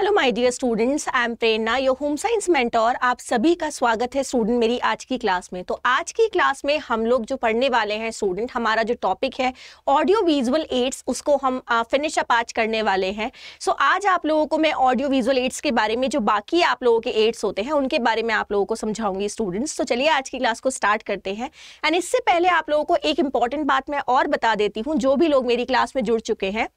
Hello my dear students I am Prerna your home science mentor आप सभी का स्वागत है स्टूडेंट मेरी आज की क्लास में तो आज की क्लास में हम लोग जो पढ़ने वाले हैं स्टूडेंट हमारा जो टॉपिक है ऑडियो विजुअल एड्स उसको हम फिनिश अप आज करने वाले हैं सो so, आज आप लोगों को मैं ऑडियो विजुअल एड्स के बारे में जो बाकी आप लोगों के एड्स होते हैं उनके बारे में आप लोगों को समझाऊंगी स्टूडेंट्स तो चलिए आज की क्लास को स्टार्ट करते हैं एंड इससे पहले आप लोगों को एक इंपॉर्टेंट बात मैं और बता देती हूँ जो भी लोग मेरी क्लास में जुड़ चुके हैं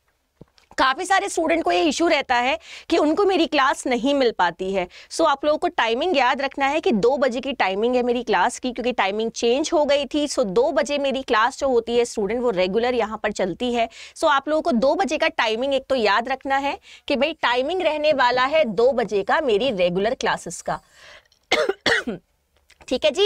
काफ़ी सारे स्टूडेंट को ये इशू रहता है कि उनको मेरी क्लास नहीं मिल पाती है सो so, आप लोगों को टाइमिंग याद रखना है कि दो बजे की टाइमिंग है मेरी क्लास की क्योंकि टाइमिंग चेंज हो गई थी सो so, दो बजे मेरी क्लास जो होती है स्टूडेंट वो रेगुलर यहाँ पर चलती है सो so, आप लोगों को दो बजे का टाइमिंग एक तो याद रखना है कि भाई टाइमिंग रहने वाला है दो बजे का मेरी रेगुलर क्लासेस का ठीक है जी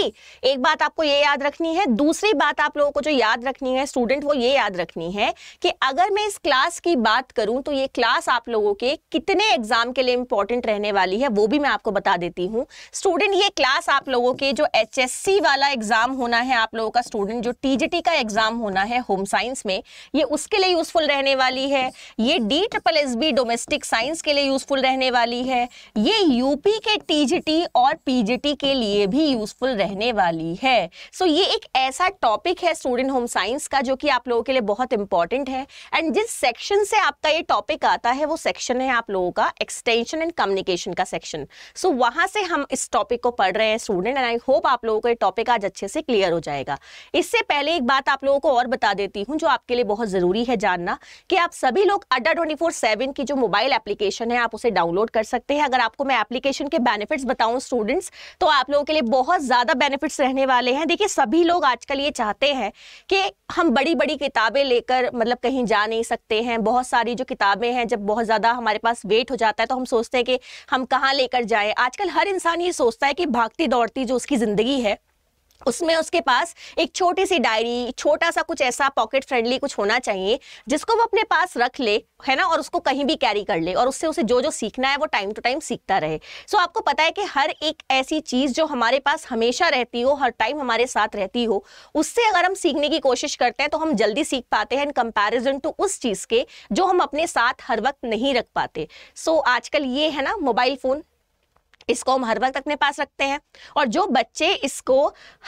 एक बात आपको ये याद रखनी है दूसरी बात आप लोगों को जो याद रखनी है स्टूडेंट वो ये याद रखनी है कि अगर मैं इस क्लास की बात करूं तो ये क्लास आप लोगों के कितने एग्जाम के लिए इंपॉर्टेंट रहने वाली है वो भी मैं आपको बता देती हूँ स्टूडेंट ये क्लास आप लोगों के जो एच वाला एग्जाम होना है आप लोगों का स्टूडेंट जो टी का एग्जाम होना है होम साइंस में ये उसके लिए यूजफुल रहने वाली है ये D triple S B domestic science के लिए यूजफुल रहने वाली है ये यूपी के टी और पी के लिए भी यूज यूजफुल रहने वाली है सो so, ये एक ऐसा टॉपिक है स्टूडेंट होम साइंस का जो कि आप लोगों के लिए बहुत इंपॉर्टेंट है एंड जिस सेक्शन से आपका ये टॉपिक आता है वो सेक्शन है आप लोगों का एक्सटेंशन एंड कम्युनिकेशन का सेक्शन सो so, वहां से हम इस टॉपिक को पढ़ रहे हैं स्टूडेंट एंड आई होप आप लोगों को ये टॉपिक आज अच्छे से क्लियर हो जाएगा इससे पहले एक बात आप लोगों को और बता देती हूँ जो आपके लिए बहुत जरूरी है जानना कि आप सभी लोग अड्डा ट्वेंटी की जो मोबाइल एप्लीकेशन है आप उसे डाउनलोड कर सकते हैं अगर आपको मैं एप्लीकेशन के बेनिफिट्स बताऊं स्टूडेंट्स तो आप लोगों के लिए बहुत बहुत ज़्यादा बेनिफिट्स रहने वाले हैं देखिए सभी लोग आजकल ये चाहते हैं कि हम बड़ी बड़ी किताबें लेकर मतलब कहीं जा नहीं सकते हैं बहुत सारी जो किताबें हैं जब बहुत ज़्यादा हमारे पास वेट हो जाता है तो हम सोचते हैं कि हम कहाँ लेकर जाएं आजकल हर इंसान ये सोचता है कि भागती दौड़ती जो उसकी ज़िंदगी है उसमें उसके पास एक छोटी सी डायरी छोटा सा कुछ ऐसा पॉकेट फ्रेंडली कुछ होना चाहिए जिसको वो अपने पास रख ले है ना और उसको कहीं भी कैरी कर ले और उससे उसे जो जो सीखना है वो टाइम टू टाइम सीखता रहे सो so, आपको पता है कि हर एक ऐसी चीज़ जो हमारे पास हमेशा रहती हो हर टाइम हमारे साथ रहती हो उससे अगर हम सीखने की कोशिश करते हैं तो हम जल्दी सीख पाते हैं इन कंपेरिजन टू उस चीज़ के जो हम अपने साथ हर वक्त नहीं रख पाते सो so, आजकल ये है ना मोबाइल फ़ोन इसको हम हर वक्त अपने पास रखते हैं और जो बच्चे इसको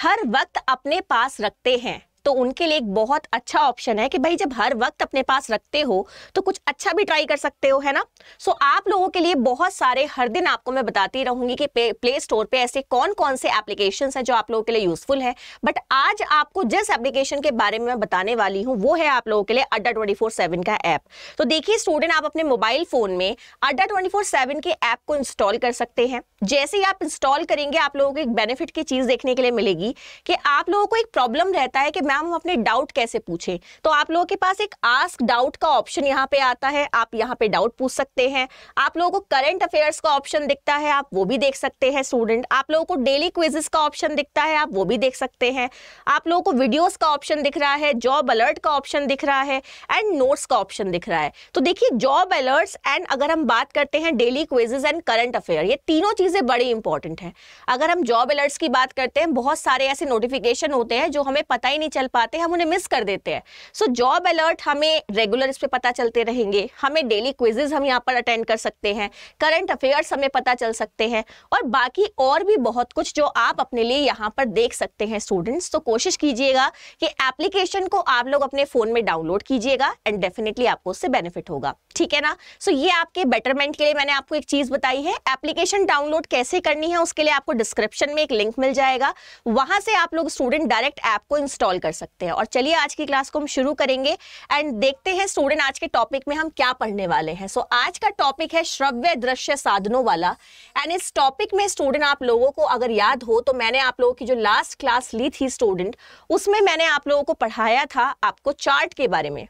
हर वक्त अपने पास रखते हैं तो उनके लिए एक बहुत अच्छा ऑप्शन है कि भाई जब हर वक्त अपने पास रखते हो तो कुछ अच्छा भी ट्राई कर सकते हो है ना सो so, आप लोगों के लिए बहुत सारे हर दिन आपको मैं बताती रहूंगी कि प्ले स्टोर पे ऐसे कौन कौन से एप्लीकेशन है जो आप लोगों के लिए यूजफुल है बट आज आपको जिस एप्लीकेशन के बारे में मैं बताने वाली हूँ वो है आप लोगों के लिए अड्डा ट्वेंटी फोर सेवन का ऐप तो देखिए स्टूडेंट आप अपने मोबाइल फोन में अड्डा ट्वेंटी फोर सेवन के ऐप को इंस्टॉल कर सकते हैं जैसे ही आप इंस्टॉल करेंगे आप लोगों को एक बेनिफिट की चीज देखने के लिए मिलेगी कि आप लोगों को एक प्रॉब्लम रहता है कि मैं मैम हम अपने डाउट कैसे पूछे तो आप लोगों के पास एक आस्क डाउट का ऑप्शन यहाँ पे आता है आप यहाँ पे डाउट पूछ सकते हैं आप लोगों को करंट अफेयर्स का ऑप्शन दिखता है आप वो भी देख सकते हैं स्टूडेंट आप लोगों को डेली क्विजेस का ऑप्शन दिखता है आप वो भी देख सकते हैं आप लोगों को वीडियोज का ऑप्शन दिख रहा है जॉब अलर्ट का ऑप्शन दिख रहा है एंड नोट्स का ऑप्शन दिख रहा है तो देखिए जॉब अलर्ट्स एंड अगर हम बात करते हैं daily quizzes and current affair ये तीनों चीजें बड़ी इंपॉर्टेंट है अगर हम जॉब अलर्ट्स की बात करते हैं बहुत सारे ऐसे नोटिफिकेशन होते हैं जो हमें पता ही नहीं चल पाते हम उन्हें मिस कर देते हैं सो जॉब अलर्ट हमें रेगुलर इस पर पता चलते रहेंगे हमें डेली क्विजेज हम यहाँ पर अटेंड कर सकते हैं करंट अफेयर्स हमें पता चल सकते हैं और बाकी और भी बहुत कुछ जो आप अपने लिए यहाँ पर देख सकते हैं स्टूडेंट्स तो कोशिश कीजिएगा कि एप्लीकेशन को आप लोग अपने फ़ोन में डाउनलोड कीजिएगा एंड डेफिनेटली आपको उससे बेनिफिट होगा ठीक है ना सो so ये आपके बेटरमेंट के लिए मैंने आपको एक चीज़ बताई है एप्लीकेशन डाउनलोड कैसे करनी है उसके लिए आपको डिस्क्रिप्शन में एक लिंक मिल जाएगा वहां से आप लोग स्टूडेंट डायरेक्ट ऐप को इंस्टॉल कर कर सकते हैं और चलिए आज की क्लास को हम शुरू करेंगे एंड देखते हैं स्टूडेंट आज के टॉपिक में हम क्या पढ़ने वाले हैं सो so, आज का टॉपिक है श्रव्य दृश्य साधनों वाला एंड इस टॉपिक में स्टूडेंट आप लोगों को अगर याद हो तो मैंने आप लोगों की जो लास्ट क्लास ली थी स्टूडेंट उसमें मैंने आप लोगों को पढ़ाया था आपको चार्ट के बारे में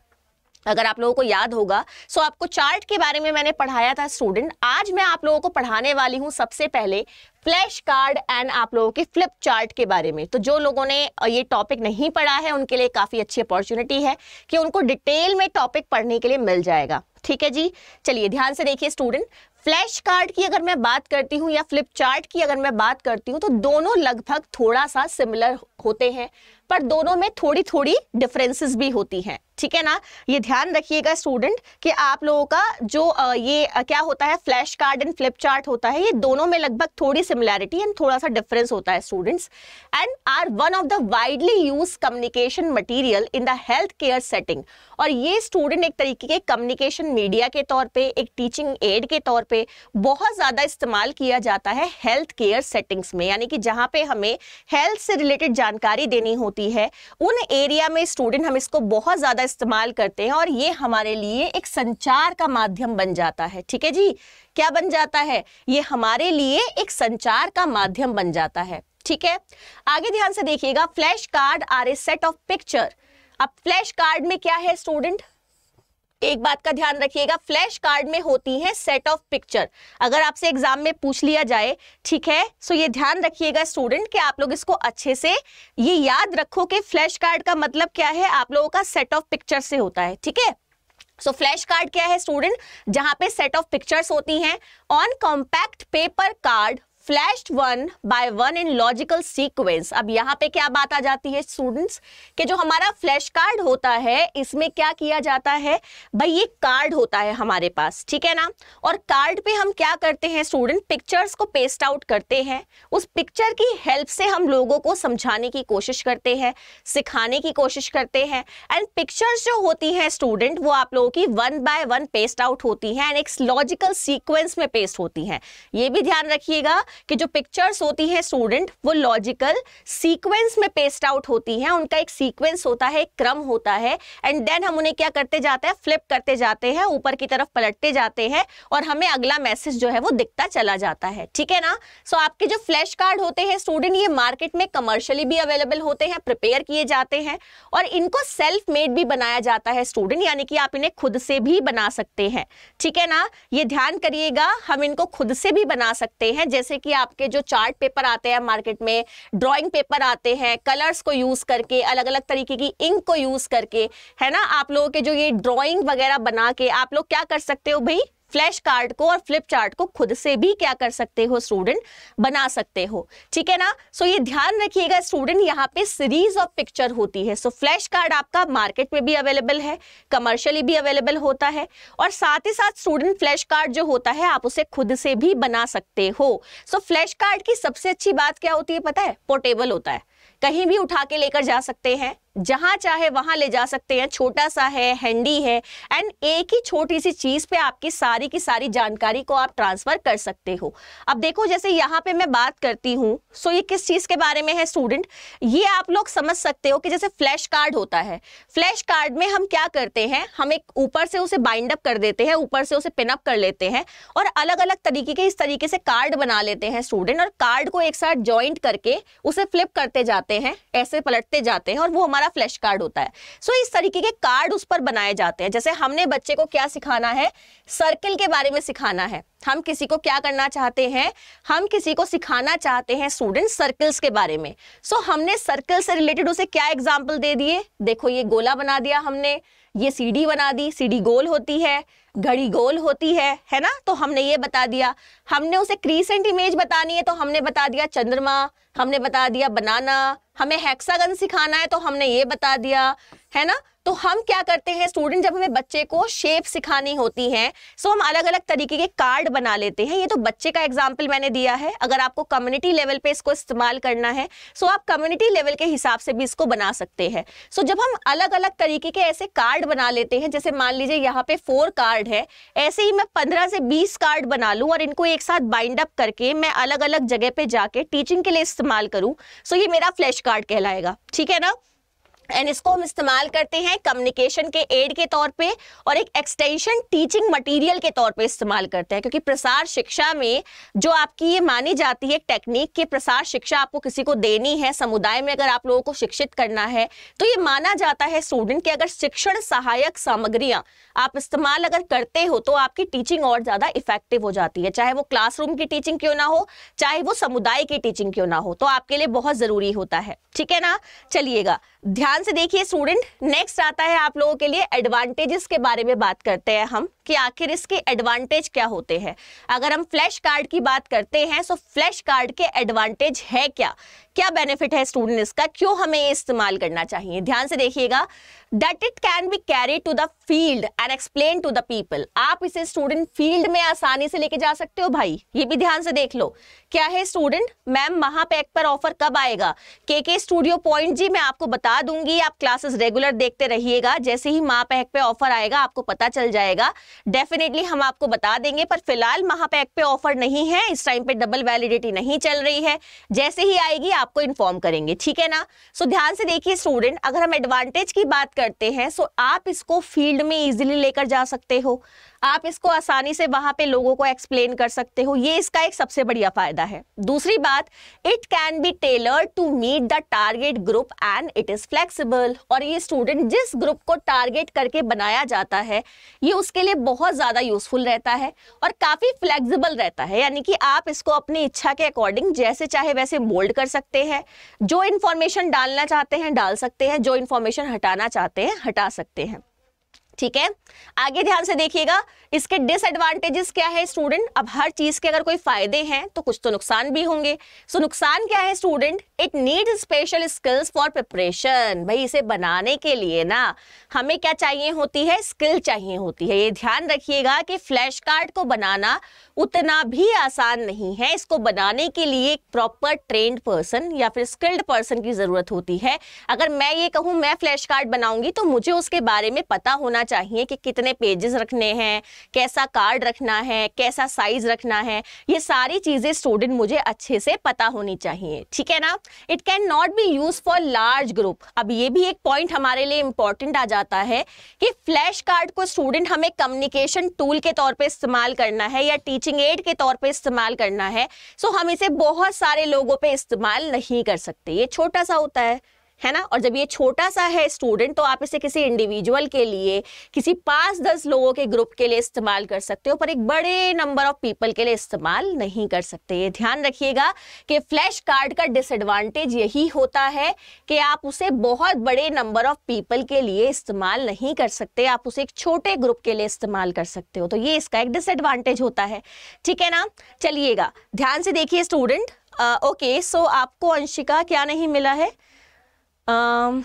अगर आप लोगों को याद होगा सो आपको चार्ट के बारे में मैंने पढ़ाया था स्टूडेंट आज मैं आप लोगों को पढ़ाने वाली हूँ सबसे पहले फ्लैश कार्ड एंड आप लोगों के फ्लिप चार्ट के बारे में तो जो लोगों ने ये टॉपिक नहीं पढ़ा है उनके लिए काफ़ी अच्छी अपॉर्चुनिटी है कि उनको डिटेल में टॉपिक पढ़ने के लिए मिल जाएगा ठीक है जी चलिए ध्यान से देखिए स्टूडेंट फ्लैश कार्ड की अगर मैं बात करती हूँ या फ्लिप चार्ट की अगर मैं बात करती हूँ तो दोनों लगभग थोड़ा सा सिमिलर होते हैं पर दोनों में थोड़ी थोड़ी डिफरेंसेस भी होती हैं ठीक है ना ये ध्यान रखिएगा स्टूडेंट कि आप लोगों का जो ये क्या होता है flash card and flip chart होता है ये दोनों में लगभग थोड़ी सिमिलैरिटी एंड थोड़ा सा डिफरेंस होता है students and are one of the widely use communication material in the health care setting और ये स्टूडेंट एक तरीके के कम्युनिकेशन मीडिया के तौर पर एक टीचिंग एड के तौर पर बहुत ज़्यादा इस्तेमाल किया जाता है हेल्थ केयर सेटिंग्स में यानी कि जहाँ पर हमें हेल्थ से रिलेटेड जानकारी देनी होती होती है उन एरिया में स्टूडेंट हम इसको बहुत ज़्यादा इस्तेमाल करते हैं और ये हमारे लिए एक संचार का माध्यम बन जाता है ठीक है जी क्या बन जाता है ये हमारे लिए एक संचार का माध्यम बन जाता है ठीक है आगे ध्यान से देखिएगा flash card are a set of picture अब फ्लैश कार्ड में क्या है स्टूडेंट एक बात का ध्यान रखिएगा फ्लैश कार्ड में होती है सेट ऑफ पिक्चर अगर आपसे एग्जाम में पूछ लिया जाए ठीक है सो ये ध्यान रखिएगा स्टूडेंट कि आप लोग इसको अच्छे से ये याद रखो कि फ्लैश कार्ड का मतलब क्या है आप लोगों का सेट ऑफ पिक्चर से होता है ठीक है सो फ्लैश कार्ड क्या है स्टूडेंट जहां पे सेट ऑफ पिक्चर्स होती हैं on compact paper card flashed one by one in logical sequence अब यहाँ पे क्या बात आ जाती है स्टूडेंट्स कि जो हमारा फ्लैश कार्ड होता है इसमें क्या किया जाता है भाई ये कार्ड होता है हमारे पास ठीक है ना और कार्ड पे हम क्या करते हैं स्टूडेंट पिक्चर्स को पेस्ट आउट करते हैं उस पिक्चर की हेल्प से हम लोगों को समझाने की कोशिश करते हैं सिखाने की कोशिश करते हैं एंड पिक्चर्स जो होती हैं स्टूडेंट वो आप लोगों की one by one paste out होती हैं एंड एक लॉजिकल सीक्वेंस में पेस्ट होती हैं ये भी ध्यान रखिएगा कि जो पिक्चर्स होती हैं स्टूडेंट वो लॉजिकल सीक्वेंस में पेस्ट आउट होती हैं उनका एक सीक्वेंस होता है एक क्रम होता है एंड देन हम उन्हें क्या करते जाते हैं फ्लिप करते जाते हैं ऊपर की तरफ पलटते जाते हैं और हमें अगला मैसेज जो है वो दिखता चला जाता है ठीक है ना सो so, आपके जो फ्लैश कार्ड होते हैं स्टूडेंट ये मार्केट में कमर्शियली भी अवेलेबल होते हैं प्रिपेयर किए जाते हैं और इनको सेल्फ मेड भी बनाया जाता है स्टूडेंट यानी कि आप इन्हें खुद से भी बना सकते हैं ठीक है ना ये ध्यान करिएगा हम इनको खुद से भी बना सकते हैं जैसे कि आपके जो चार्ट पेपर आते हैं मार्केट में ड्राइंग पेपर आते हैं कलर्स को यूज करके अलग अलग तरीके की इंक को यूज करके है ना आप लोगों के जो ये ड्राइंग वगैरह बना के आप लोग क्या कर सकते हो भाई फ्लैश कार्ड को और फ्लिप चार्ट को खुद से भी क्या कर सकते हो स्टूडेंट बना सकते हो ठीक है ना सो ये ध्यान रखिएगा स्टूडेंट यहाँ पे सीरीज ऑफ पिक्चर होती है सो फ्लैश कार्ड आपका मार्केट में भी अवेलेबल है कमर्शियली भी अवेलेबल होता है और साथ ही साथ स्टूडेंट फ्लैश कार्ड जो होता है आप उसे खुद से भी बना सकते हो सो फ्लैश कार्ड की सबसे अच्छी बात क्या होती है पता है पोर्टेबल होता है कहीं भी उठा के लेकर जा सकते हैं जहां चाहे वहां ले जा सकते हैं छोटा सा है हैंडी है एंड एक ही छोटी सी चीज पे आपकी सारी की सारी जानकारी को आप ट्रांसफर कर सकते हो अब देखो जैसे यहाँ पे मैं बात करती हूँ सो ये किस चीज के बारे में है स्टूडेंट ये आप लोग समझ सकते हो कि जैसे फ्लैश कार्ड होता है फ्लैश कार्ड में हम क्या करते हैं हम एक ऊपर से उसे बाइंड अप कर देते हैं ऊपर से उसे पिनअप कर लेते हैं और अलग अलग तरीके के इस तरीके से कार्ड बना लेते हैं स्टूडेंट और कार्ड को एक साथ ज्वाइंट करके उसे फ्लिप करते जाते हैं ऐसे पलटते जाते हैं और वो हमारे हमारा फ्लैश कार्ड होता है सो so, इस तरीके के कार्ड उस पर बनाए जाते हैं जैसे हमने बच्चे को क्या सिखाना है सर्किल के बारे में सिखाना है हम किसी को क्या करना चाहते हैं हम किसी को सिखाना चाहते हैं स्टूडेंट सर्कल्स के बारे में सो so, हमने सर्कल से रिलेटेड उसे क्या एग्जाम्पल दे दिए देखो ये गोला बना दिया हमने ये सीढ़ी बना दी सीडी गोल होती है घड़ी गोल होती है है ना तो हमने ये बता दिया हमने उसे क्रीसेंट इमेज बतानी है तो हमने बता दिया चंद्रमा हमने बता दिया बनाना हमें हेक्सागन सिखाना है तो हमने ये बता दिया है ना तो हम क्या करते हैं स्टूडेंट जब हमें बच्चे को शेप सिखानी होती है सो हम अलग अलग तरीके के कार्ड बना लेते हैं ये तो बच्चे का एग्जाम्पल मैंने दिया है अगर आपको कम्युनिटी लेवल पे इसको इस्तेमाल करना है सो आप कम्युनिटी लेवल के हिसाब से भी इसको बना सकते हैं सो जब हम अलग अलग तरीके के ऐसे कार्ड बना लेते हैं जैसे मान लीजिए यहाँ पे फोर कार्ड है ऐसे ही मैं पंद्रह से बीस कार्ड बना लूँ और इनको एक साथ बाइंड अप करके मैं अलग अलग जगह पे जाके टीचिंग के लिए इस्तेमाल करूँ सो ये मेरा फ्लैश कार्ड कहलाएगा ठीक है ना एंड इसको हम इस्तेमाल करते हैं कम्युनिकेशन के एड के तौर पे और एक एक्सटेंशन टीचिंग मटेरियल के तौर पे इस्तेमाल करते हैं क्योंकि प्रसार शिक्षा में जो आपकी ये मानी जाती है टेक्निक के प्रसार शिक्षा आपको किसी को देनी है समुदाय में अगर आप लोगों को शिक्षित करना है तो ये माना जाता है स्टूडेंट के अगर शिक्षण सहायक सामग्रियाँ आप इस्तेमाल अगर करते हो तो आपकी टीचिंग और ज्यादा इफेक्टिव हो जाती है चाहे वो क्लासरूम की टीचिंग क्यों ना हो चाहे वो समुदाय की टीचिंग क्यों ना हो तो आपके लिए बहुत जरूरी होता है ठीक है ना चलिएगा ध्यान से देखिए स्टूडेंट नेक्स्ट आता है आप लोगों के लिए एडवांटेजेस के बारे में बात करते हैं हम कि आखिर इसके एडवांटेज क्या होते हैं अगर हम फ्लैश कार्ड की बात करते हैं तो फ्लैश कार्ड के एडवांटेज है क्या क्या बेनिफिट है स्टूडेंट इसका क्यों हमें इस्तेमाल करना चाहिए ध्यान से देखिएगा that it can be carry to the field and explain to the people आप इसे स्टूडेंट फील्ड में आसानी से लेके जा सकते हो भाई ये भी ध्यान से देख लो क्या है स्टूडेंट मैम महापैक पर ऑफर कब आएगा के के स्टूडियो पॉइंट जी मैं आपको बता दूंगी आप क्लासेस रेगुलर देखते रहिएगा जैसे ही महापैक पे ऑफर आएगा आपको पता चल जाएगा डेफिनेटली हम आपको बता देंगे पर फिलहाल महापैक पे ऑफर नहीं है इस टाइम पे डबल वैलिडिटी नहीं चल रही है जैसे ही आएगी आपको इन्फॉर्म करेंगे ठीक है ना सो so, ध्यान से देखिए स्टूडेंट अगर हम एडवांटेज की बात करते हैं सो so आप इसको फील्ड में इजिली लेकर जा सकते हो आप इसको आसानी से वहां पे लोगों को एक्सप्लेन कर सकते हो ये इसका एक सबसे बढ़िया फायदा है दूसरी बात it can be tailor to meet the target group and it is flexible और ये स्टूडेंट जिस ग्रुप को टारगेट करके बनाया जाता है ये उसके लिए बहुत ज्यादा यूजफुल रहता है और काफी फ्लेक्सिबल रहता है यानी कि आप इसको अपनी इच्छा के अकॉर्डिंग जैसे चाहे वैसे मोल्ड कर सकते हैं जो इन्फॉर्मेशन डालना चाहते हैं डाल सकते हैं जो इन्फॉर्मेशन हटाना चाहते हैं हटा सकते हैं ठीक है आगे ध्यान से देखिएगा इसके डिसएडवांटेजेस क्या है स्टूडेंट अब हर चीज के अगर कोई फायदे हैं तो कुछ तो नुकसान भी होंगे सो so, नुकसान क्या है student it need special skills for preparation भाई इसे बनाने के लिए ना हमें क्या चाहिए होती है स्किल चाहिए होती है ये ध्यान रखिएगा कि फ्लैश कार्ड को बनाना उतना भी आसान नहीं है इसको बनाने के लिए एक प्रॉपर ट्रेंड पर्सन या फिर स्किल्ड पर्सन की ज़रूरत होती है अगर मैं ये कहूँ मैं फ्लैश कार्ड बनाऊंगी तो मुझे उसके बारे में पता होना चाहिए कि कितने पेजेस रखने हैं कैसा कार्ड रखना है कैसा साइज रखना है ये सारी चीज़ें स्टूडेंट मुझे अच्छे से पता होनी चाहिए ठीक है ना it can not be use for large group अब ये भी एक पॉइंट हमारे लिए इंपॉर्टेंट आ जाता है कि फ्लैश कार्ड को स्टूडेंट हमें कम्युनिकेशन टूल के तौर पे इस्तेमाल करना है या टीचिंग एड के तौर पे इस्तेमाल करना है सो so हम इसे बहुत सारे लोगों पे इस्तेमाल नहीं कर सकते ये छोटा सा होता है है ना और जब ये छोटा सा है स्टूडेंट तो आप इसे किसी इंडिविजुअल के लिए किसी पाँच दस लोगों के ग्रुप के लिए इस्तेमाल कर सकते हो पर एक बड़े नंबर ऑफ पीपल के लिए इस्तेमाल नहीं कर सकते ये ध्यान रखिएगा कि फ्लैश कार्ड का डिसएडवांटेज यही होता है कि आप उसे बहुत बड़े नंबर ऑफ पीपल के लिए इस्तेमाल नहीं कर सकते आप उसे एक छोटे ग्रुप के लिए इस्तेमाल कर सकते हो तो ये इसका एक डिसएडवांटेज होता है ठीक है ना चलिएगा ध्यान से देखिए स्टूडेंट ओके सो आपको अंशिका क्या नहीं मिला है Um.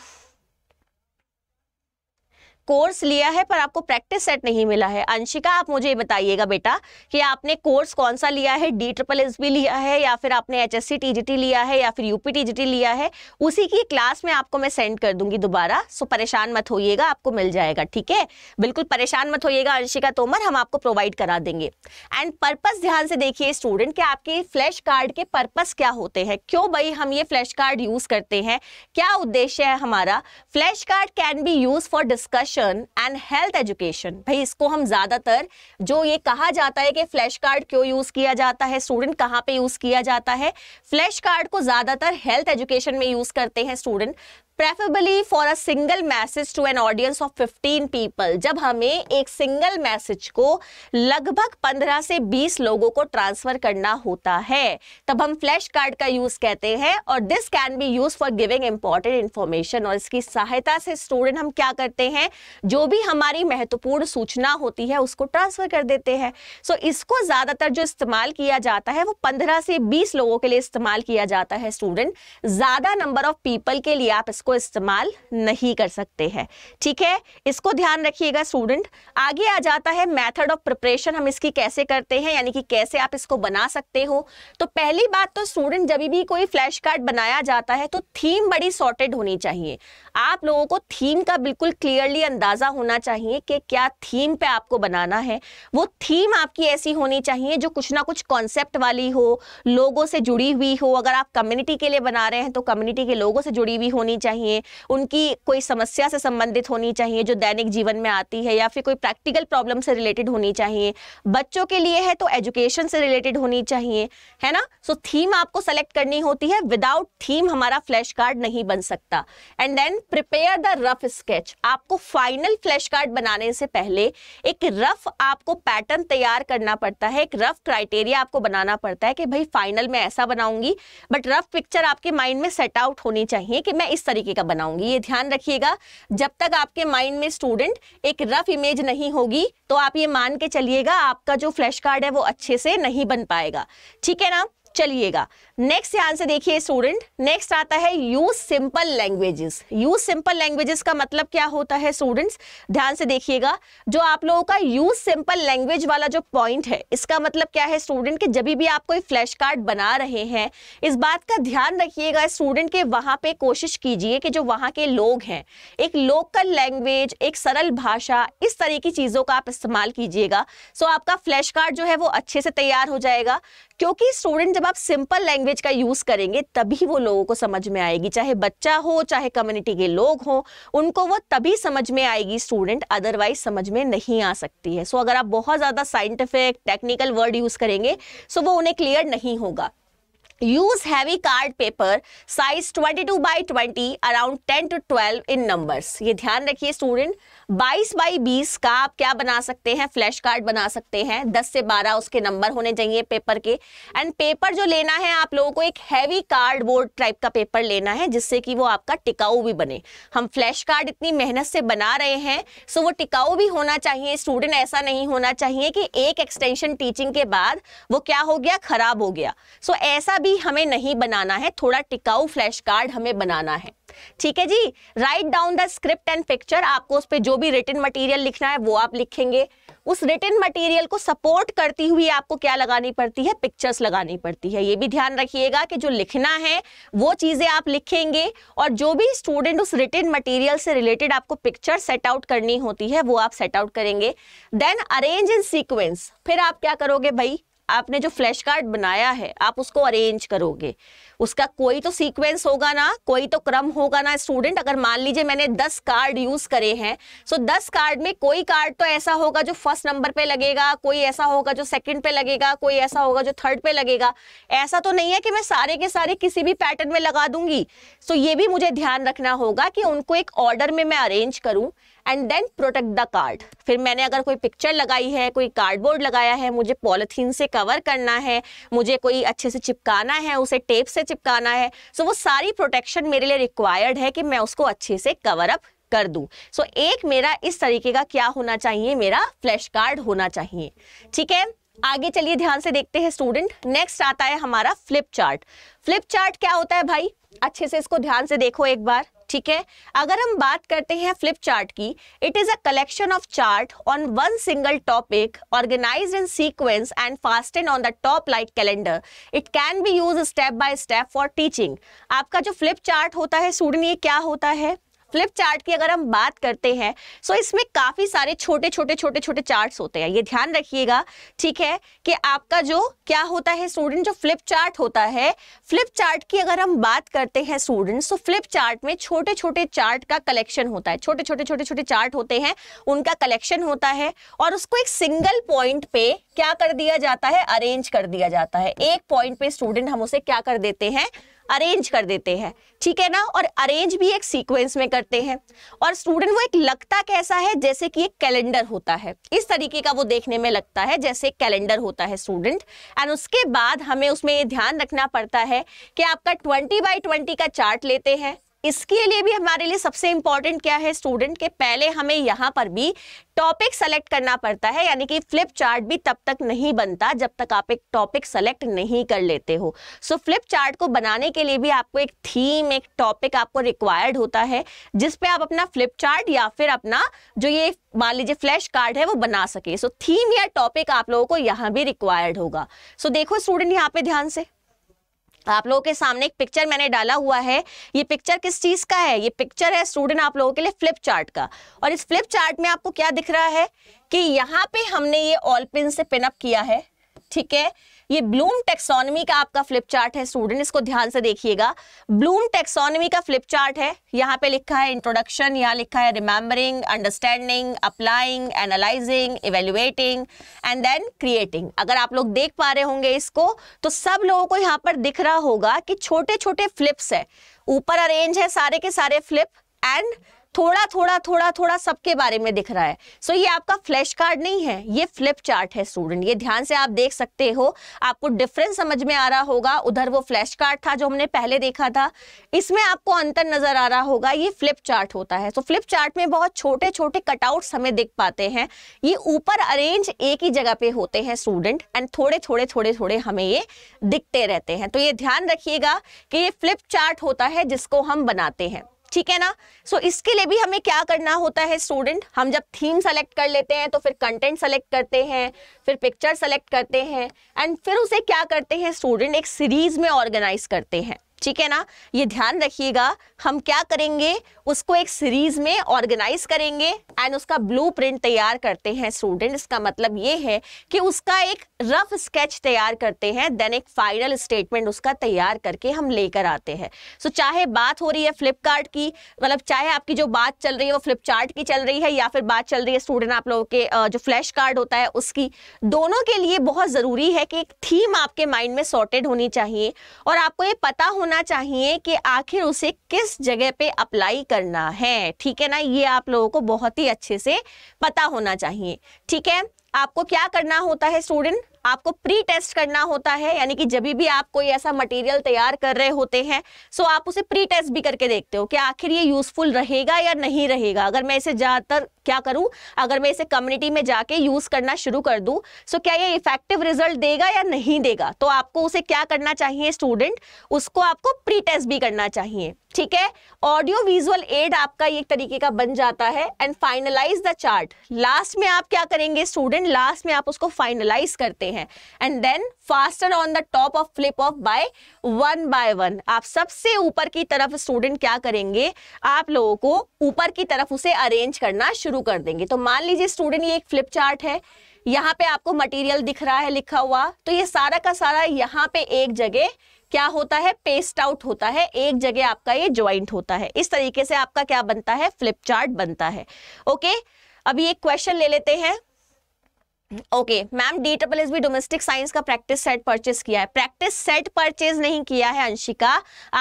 कोर्स लिया है पर आपको प्रैक्टिस सेट नहीं मिला है अंशिका आप मुझे बताइएगा बेटा कि आपने कोर्स कौन सा लिया है डी ट्रिपल एस बी लिया है या फिर आपने एच एस सी लिया है या फिर यूपी टी टी लिया है उसी की क्लास में आपको मैं सेंड कर दूंगी दोबारा सो परेशान मत होइएगा आपको मिल जाएगा ठीक है बिल्कुल परेशान मत होइएगा अंशिका तोमर हम आपको प्रोवाइड करा देंगे एंड पर्पज ध्यान से देखिए स्टूडेंट के आपके फ्लैश कार्ड के पर्पज क्या होते हैं क्यों भाई हम ये फ्लैश कार्ड यूज करते हैं क्या उद्देश्य है हमारा flash card can be use for discussion education and health education भाई इसको हम ज़्यादातर जो ये कहा जाता है कि फ्लैश कार्ड क्यों यूज़ किया जाता है स्टूडेंट कहाँ पे यूज़ किया जाता है फ्लैश कार्ड को ज़्यादातर हेल्थ एजुकेशन में यूज़ करते हैं student preferably for a single message to an audience of 15 people जब हमें एक सिंगल मैसेज को लगभग 15 से 20 लोगों को ट्रांसफर करना होता है तब हम फ्लैश कार्ड का यूज कहते हैं और this can be use for giving important information और इसकी सहायता से स्टूडेंट हम क्या करते हैं जो भी हमारी महत्वपूर्ण सूचना होती है उसको ट्रांसफर कर देते हैं सो so, इसको ज्यादातर जो इस्तेमाल किया जाता है वो पंद्रह से बीस लोगों के लिए इस्तेमाल किया जाता है स्टूडेंट ज्यादा नंबर ऑफ पीपल के लिए आप इसको इसको इस्तेमाल नहीं कर सकते हैं ठीक है इसको ध्यान रखिएगा स्टूडेंट आगे आ जाता है मेथड ऑफ प्रिपरेशन हम इसकी कैसे करते हैं यानी कि कैसे आप इसको बना सकते हो तो पहली बात तो स्टूडेंट जब भी कोई फ्लैश कार्ड बनाया जाता है तो थीम बड़ी सॉर्टेड होनी चाहिए आप लोगों को थीम का बिल्कुल क्लियरली अंदाजा होना चाहिए कि क्या थीम पे आपको बनाना है वो थीम आपकी ऐसी होनी चाहिए जो कुछ ना कुछ कॉन्सेप्ट वाली हो लोगों से जुड़ी हुई हो अगर आप कम्युनिटी के लिए बना रहे हैं तो कम्युनिटी के लोगों से जुड़ी हुई होनी चाहिए चाहिए उनकी कोई समस्या से संबंधित होनी चाहिए जो दैनिक जीवन में आती है या फिर कोई प्रैक्टिकल प्रॉब्लम से रिलेटेड होनी चाहिए बच्चों के लिए है तो एजुकेशन से रिलेटेड होनी चाहिए है ना सो so, थीम आपको सेलेक्ट करनी होती है विदाउट थीम हमारा फ्लैश कार्ड नहीं बन सकता and then prepare the rough sketch आपको फाइनल फ्लैश कार्ड बनाने से पहले एक रफ आपको पैटर्न तैयार करना पड़ता है एक रफ क्राइटेरिया आपको बनाना पड़ता है कि भाई फाइनल में ऐसा बनाऊंगी बट रफ पिक्चर आपके माइंड में सेट आउट होनी चाहिए कि मैं इस तरीके तरीके का बनाऊंगी ये ध्यान रखिएगा जब तक आपके माइंड में स्टूडेंट एक रफ इमेज नहीं होगी तो आप ये मान के चलिएगा आपका जो फ्लैश कार्ड है वो अच्छे से नहीं बन पाएगा ठीक है ना चलिएगा नेक्स्ट ध्यान से देखिए स्टूडेंट नेक्स्ट आता है use simple languages use simple languages का मतलब क्या होता है स्टूडेंट्स ध्यान से देखिएगा जो आप लोगों का यूज सिंपल लैंग्वेज वाला जो पॉइंट है इसका मतलब क्या है स्टूडेंट कि जब भी आप कोई फ्लैश कार्ड बना रहे हैं इस बात का ध्यान रखिएगा स्टूडेंट के वहां पर कोशिश कीजिए कि जो वहां के लोग हैं एक लोकल लैंग्वेज एक सरल भाषा इस तरह की चीजों का आप इस्तेमाल कीजिएगा सो आपका फ्लैश कार्ड जो है वो अच्छे से तैयार हो जाएगा क्योंकि स्टूडेंट जब आप सिंपल लैंग्वेज लैंग्वेज का यूज करेंगे तभी वो लोगों को समझ में आएगी चाहे बच्चा हो चाहे कम्युनिटी के लोग हो उनको वो तभी समझ में आएगी स्टूडेंट अदरवाइज समझ में नहीं आ सकती है सो so, अगर आप बहुत ज़्यादा साइंटिफिक टेक्निकल वर्ड यूज करेंगे सो so वो उन्हें क्लियर नहीं होगा use heavy card paper size 22 by 20 around 10 to 12 in numbers ये ध्यान रखिए स्टूडेंट बाईस बाई बीस का आप क्या बना सकते हैं फ्लैश कार्ड बना सकते हैं दस से बारह उसके नंबर होने चाहिए पेपर के एंड पेपर जो लेना है आप लोगों को एक हैवी कार्डबोर्ड टाइप का पेपर लेना है जिससे कि वो आपका टिकाऊ भी बने हम फ्लैश कार्ड इतनी मेहनत से बना रहे हैं सो वो टिकाऊ भी होना चाहिए स्टूडेंट ऐसा नहीं होना चाहिए कि एक एक्सटेंशन टीचिंग के बाद वो क्या हो गया खराब हो गया सो ऐसा भी हमें नहीं बनाना है थोड़ा टिकाऊ फ्लैश कार्ड हमें बनाना है ठीक है जी write down the script and picture आपको उस पर जो भी रिटर्न मटेरियल लिखना है वो आप लिखेंगे उस रिटर्न मटेरियल को सपोर्ट करती हुई आपको क्या लगानी पड़ती है पिक्चर्स लगानी पड़ती है ये भी ध्यान रखिएगा कि जो लिखना है वो चीज़ें आप लिखेंगे और जो भी स्टूडेंट उस रिटर्न मटेरियल से रिलेटेड आपको पिक्चर सेट आउट करनी होती है वो आप सेट आउट करेंगे देन अरेंज इन सीक्वेंस फिर आप क्या करोगे भाई आपने जो फ्लैश कार्ड बनाया है आप उसको अरेंज करोगे उसका कोई तो सीक्वेंस होगा ना कोई तो क्रम होगा ना स्टूडेंट अगर मान लीजिए मैंने दस कार्ड यूज करे हैं सो दस कार्ड में कोई कार्ड तो ऐसा होगा जो फर्स्ट नंबर पे लगेगा कोई ऐसा होगा जो सेकंड पे लगेगा कोई ऐसा होगा जो थर्ड पे लगेगा ऐसा तो नहीं है कि मैं सारे के सारे किसी भी पैटर्न में लगा दूंगी सो so ये भी मुझे ध्यान रखना होगा कि उनको एक ऑर्डर में मैं अरेंज करूँ and then protect the card फिर मैंने अगर कोई पिक्चर लगाई है कोई कार्डबोर्ड लगाया है मुझे पॉलिथीन से कवर करना है मुझे कोई अच्छे से चिपकाना है उसे टेप से चिपकाना है सो so वो सारी प्रोटेक्शन मेरे लिए रिक्वायर्ड है कि मैं उसको अच्छे से कवर अप कर दूं सो so, एक मेरा इस तरीके का क्या होना चाहिए मेरा फ्लैश कार्ड होना चाहिए ठीक है आगे चलिए ध्यान से देखते हैं स्टूडेंट नेक्स्ट आता है हमारा फ्लिप चार्ट फ्लिप चार्ट क्या होता है भाई अच्छे से इसको ध्यान से देखो एक बार ठीक है अगर हम बात करते हैं फ्लिप चार्ट की it is a collection of chart on one single topic organise in sequence and fast on the top like calendar it can be use step by step for teaching आपका जो flip chart होता है student ये क्या होता है flip chart की अगर हम बात करते हैं सो इसमें काफी सारे छोटे छोटे छोटे छोटे चार्ट होते हैं ये ध्यान रखिएगा ठीक है कि आपका जो क्या होता है स्टूडेंट जो फ्लिप चार्ट होता है फ्लिप चार्ट की अगर हम बात करते हैं स्टूडेंट तो फ्लिप चार्ट में छोटे छोटे चार्ट का कलेक्शन होता है छोटे छोटे छोटे छोटे चार्ट होते हैं उनका कलेक्शन होता है और उसको एक सिंगल पॉइंट पे क्या कर दिया जाता है अरेंज कर दिया जाता है एक पॉइंट पे स्टूडेंट हम उसे क्या कर देते हैं अरेंज कर देते हैं ठीक है ना और अरेंज भी एक सीक्वेंस में करते हैं और स्टूडेंट वो एक लगता कैसा है जैसे कि एक कैलेंडर होता है इस तरीके का वो देखने में लगता है जैसे कैलेंडर होता है स्टूडेंट एंड उसके बाद हमें उसमें ध्यान रखना पड़ता है कि आपका ट्वेंटी बाई ट्वेंटी का चार्ट लेते हैं इसके लिए भी हमारे लिए सबसे इंपॉर्टेंट क्या है स्टूडेंट के पहले हमें यहाँ पर भी टॉपिक सेलेक्ट करना पड़ता है यानी कि फ्लिप चार्ट भी तब तक नहीं बनता जब तक आप एक टॉपिक सेलेक्ट नहीं कर लेते हो सो फ्लिप चार्ट को बनाने के लिए भी आपको एक थीम एक टॉपिक आपको रिक्वायर्ड होता है जिसपे आप अपना फ्लिप चार्ट या फिर अपना जो ये मान लीजिए फ्लैश कार्ड है वो बना सके सो so, थीम या टॉपिक आप लोगों को यहाँ भी रिक्वायर्ड होगा सो so, देखो स्टूडेंट यहाँ पे ध्यान से आप लोगों के सामने एक पिक्चर मैंने डाला हुआ है ये पिक्चर किस चीज का है ये पिक्चर है स्टूडेंट आप लोगों के लिए फ्लिप चार्ट का और इस फ्लिप चार्ट में आपको क्या दिख रहा है कि यहाँ पे हमने ये ऑल पिन से पिनअप किया है ठीक है ये ब्लूम टेक्सोनमी का आपका फ्लिप चार्ट है स्टूडेंट इसको ध्यान से देखिएगा ब्लूम टेक्सोनमी का फ्लिप चार्ट है यहाँ पे लिखा है इंट्रोडक्शन यहाँ लिखा है remembering understanding applying analysing evaluating and then creating अगर आप लोग देख पा रहे होंगे इसको तो सब लोगों को यहाँ पर दिख रहा होगा कि छोटे छोटे फ्लिप्स है ऊपर अरेंज है सारे के सारे फ्लिप एंड थोड़ा थोड़ा थोड़ा थोड़ा सबके बारे में दिख रहा है सो so, ये आपका फ्लैश कार्ड नहीं है ये फ्लिप चार्ट है स्टूडेंट ये ध्यान से आप देख सकते हो आपको डिफरेंस समझ में आ रहा होगा उधर वो फ्लैश कार्ड था जो हमने पहले देखा था इसमें आपको अंतर नजर आ रहा होगा ये फ्लिप चार्ट होता है तो so, फ्लिप चार्ट में बहुत छोटे छोटे कटआउट्स हमें दिख पाते हैं ये ऊपर अरेंज एक ही जगह पे होते हैं स्टूडेंट एंड थोड़े थोड़े थोड़े थोड़े हमें ये दिखते रहते हैं तो ये ध्यान रखिएगा कि ये फ्लिप चार्ट होता है जिसको हम बनाते हैं ठीक है ना सो so, इसके लिए भी हमें क्या करना होता है स्टूडेंट हम जब थीम सेलेक्ट कर लेते हैं तो फिर कंटेंट सेलेक्ट करते हैं फिर पिक्चर सेलेक्ट करते हैं एंड फिर उसे क्या करते हैं स्टूडेंट एक सीरीज में ऑर्गेनाइज करते हैं ठीक है ना ये ध्यान रखिएगा हम क्या करेंगे उसको एक सीरीज में ऑर्गेनाइज करेंगे एंड उसका ब्लूप्रिंट तैयार करते हैं स्टूडेंट इसका मतलब ये है कि उसका एक रफ स्केच तैयार करते हैं देन एक फाइनल स्टेटमेंट उसका तैयार करके हम लेकर आते हैं सो so, चाहे बात हो रही है फ्लिपकार्ट की मतलब चाहे आपकी जो बात चल रही है वो फ्लिपचार्ट की चल रही है या फिर बात चल रही है स्टूडेंट आप लोगों के जो फ्लैश कार्ड होता है उसकी दोनों के लिए बहुत ज़रूरी है कि एक थीम आपके माइंड में सॉर्टेड होनी चाहिए और आपको ये पता होना होना चाहिए कि आखिर उसे किस जगह पे अप्लाई करना है ठीक है ना ये आप लोगों को बहुत ही अच्छे से पता होना चाहिए ठीक है आपको क्या करना होता है स्टूडेंट आपको प्री टेस्ट करना होता है यानी कि जब भी आप कोई ऐसा मटेरियल तैयार कर रहे होते हैं सो आप उसे प्री टेस्ट भी करके देखते हो कि आखिर ये यूजफुल रहेगा या नहीं रहेगा अगर मैं इसे ज़्यादातर क्या करूं अगर मैं इसे कम्युनिटी में जाके यूज करना शुरू कर दूं सो क्या ये इफेक्टिव रिजल्ट देगा या नहीं देगा तो आपको उसे क्या करना चाहिए स्टूडेंट उसको आपको प्री टेस्ट भी करना चाहिए ठीक है ऑडियो विजुअल एड आपका एक तरीके का बन जाता है and finalise the chart last में आप क्या करेंगे स्टूडेंट लास्ट में आप उसको फाइनलाइज करते हैं and then faster on the top of flip of by one by one आप सबसे ऊपर की तरफ स्टूडेंट क्या करेंगे आप लोगों को ऊपर की तरफ उसे अरेंज करना शुरू कर देंगे तो मान लीजिए स्टूडेंट ये एक फ्लिप चार्ट है यहाँ पे आपको मटेरियल दिख रहा है लिखा हुआ तो ये सारा का सारा यहाँ पे एक जगह क्या होता है पेस्ट आउट होता है एक जगह आपका ये ज्वाइंट होता है इस तरीके से आपका क्या बनता है फ्लिप चार्ट बनता है ओके अभी एक क्वेश्चन ले लेते हैं okay ma'am D triple S B domestic science का प्रैक्टिस सेट परचेज किया है प्रैक्टिस सेट परचेज नहीं किया है अंशिका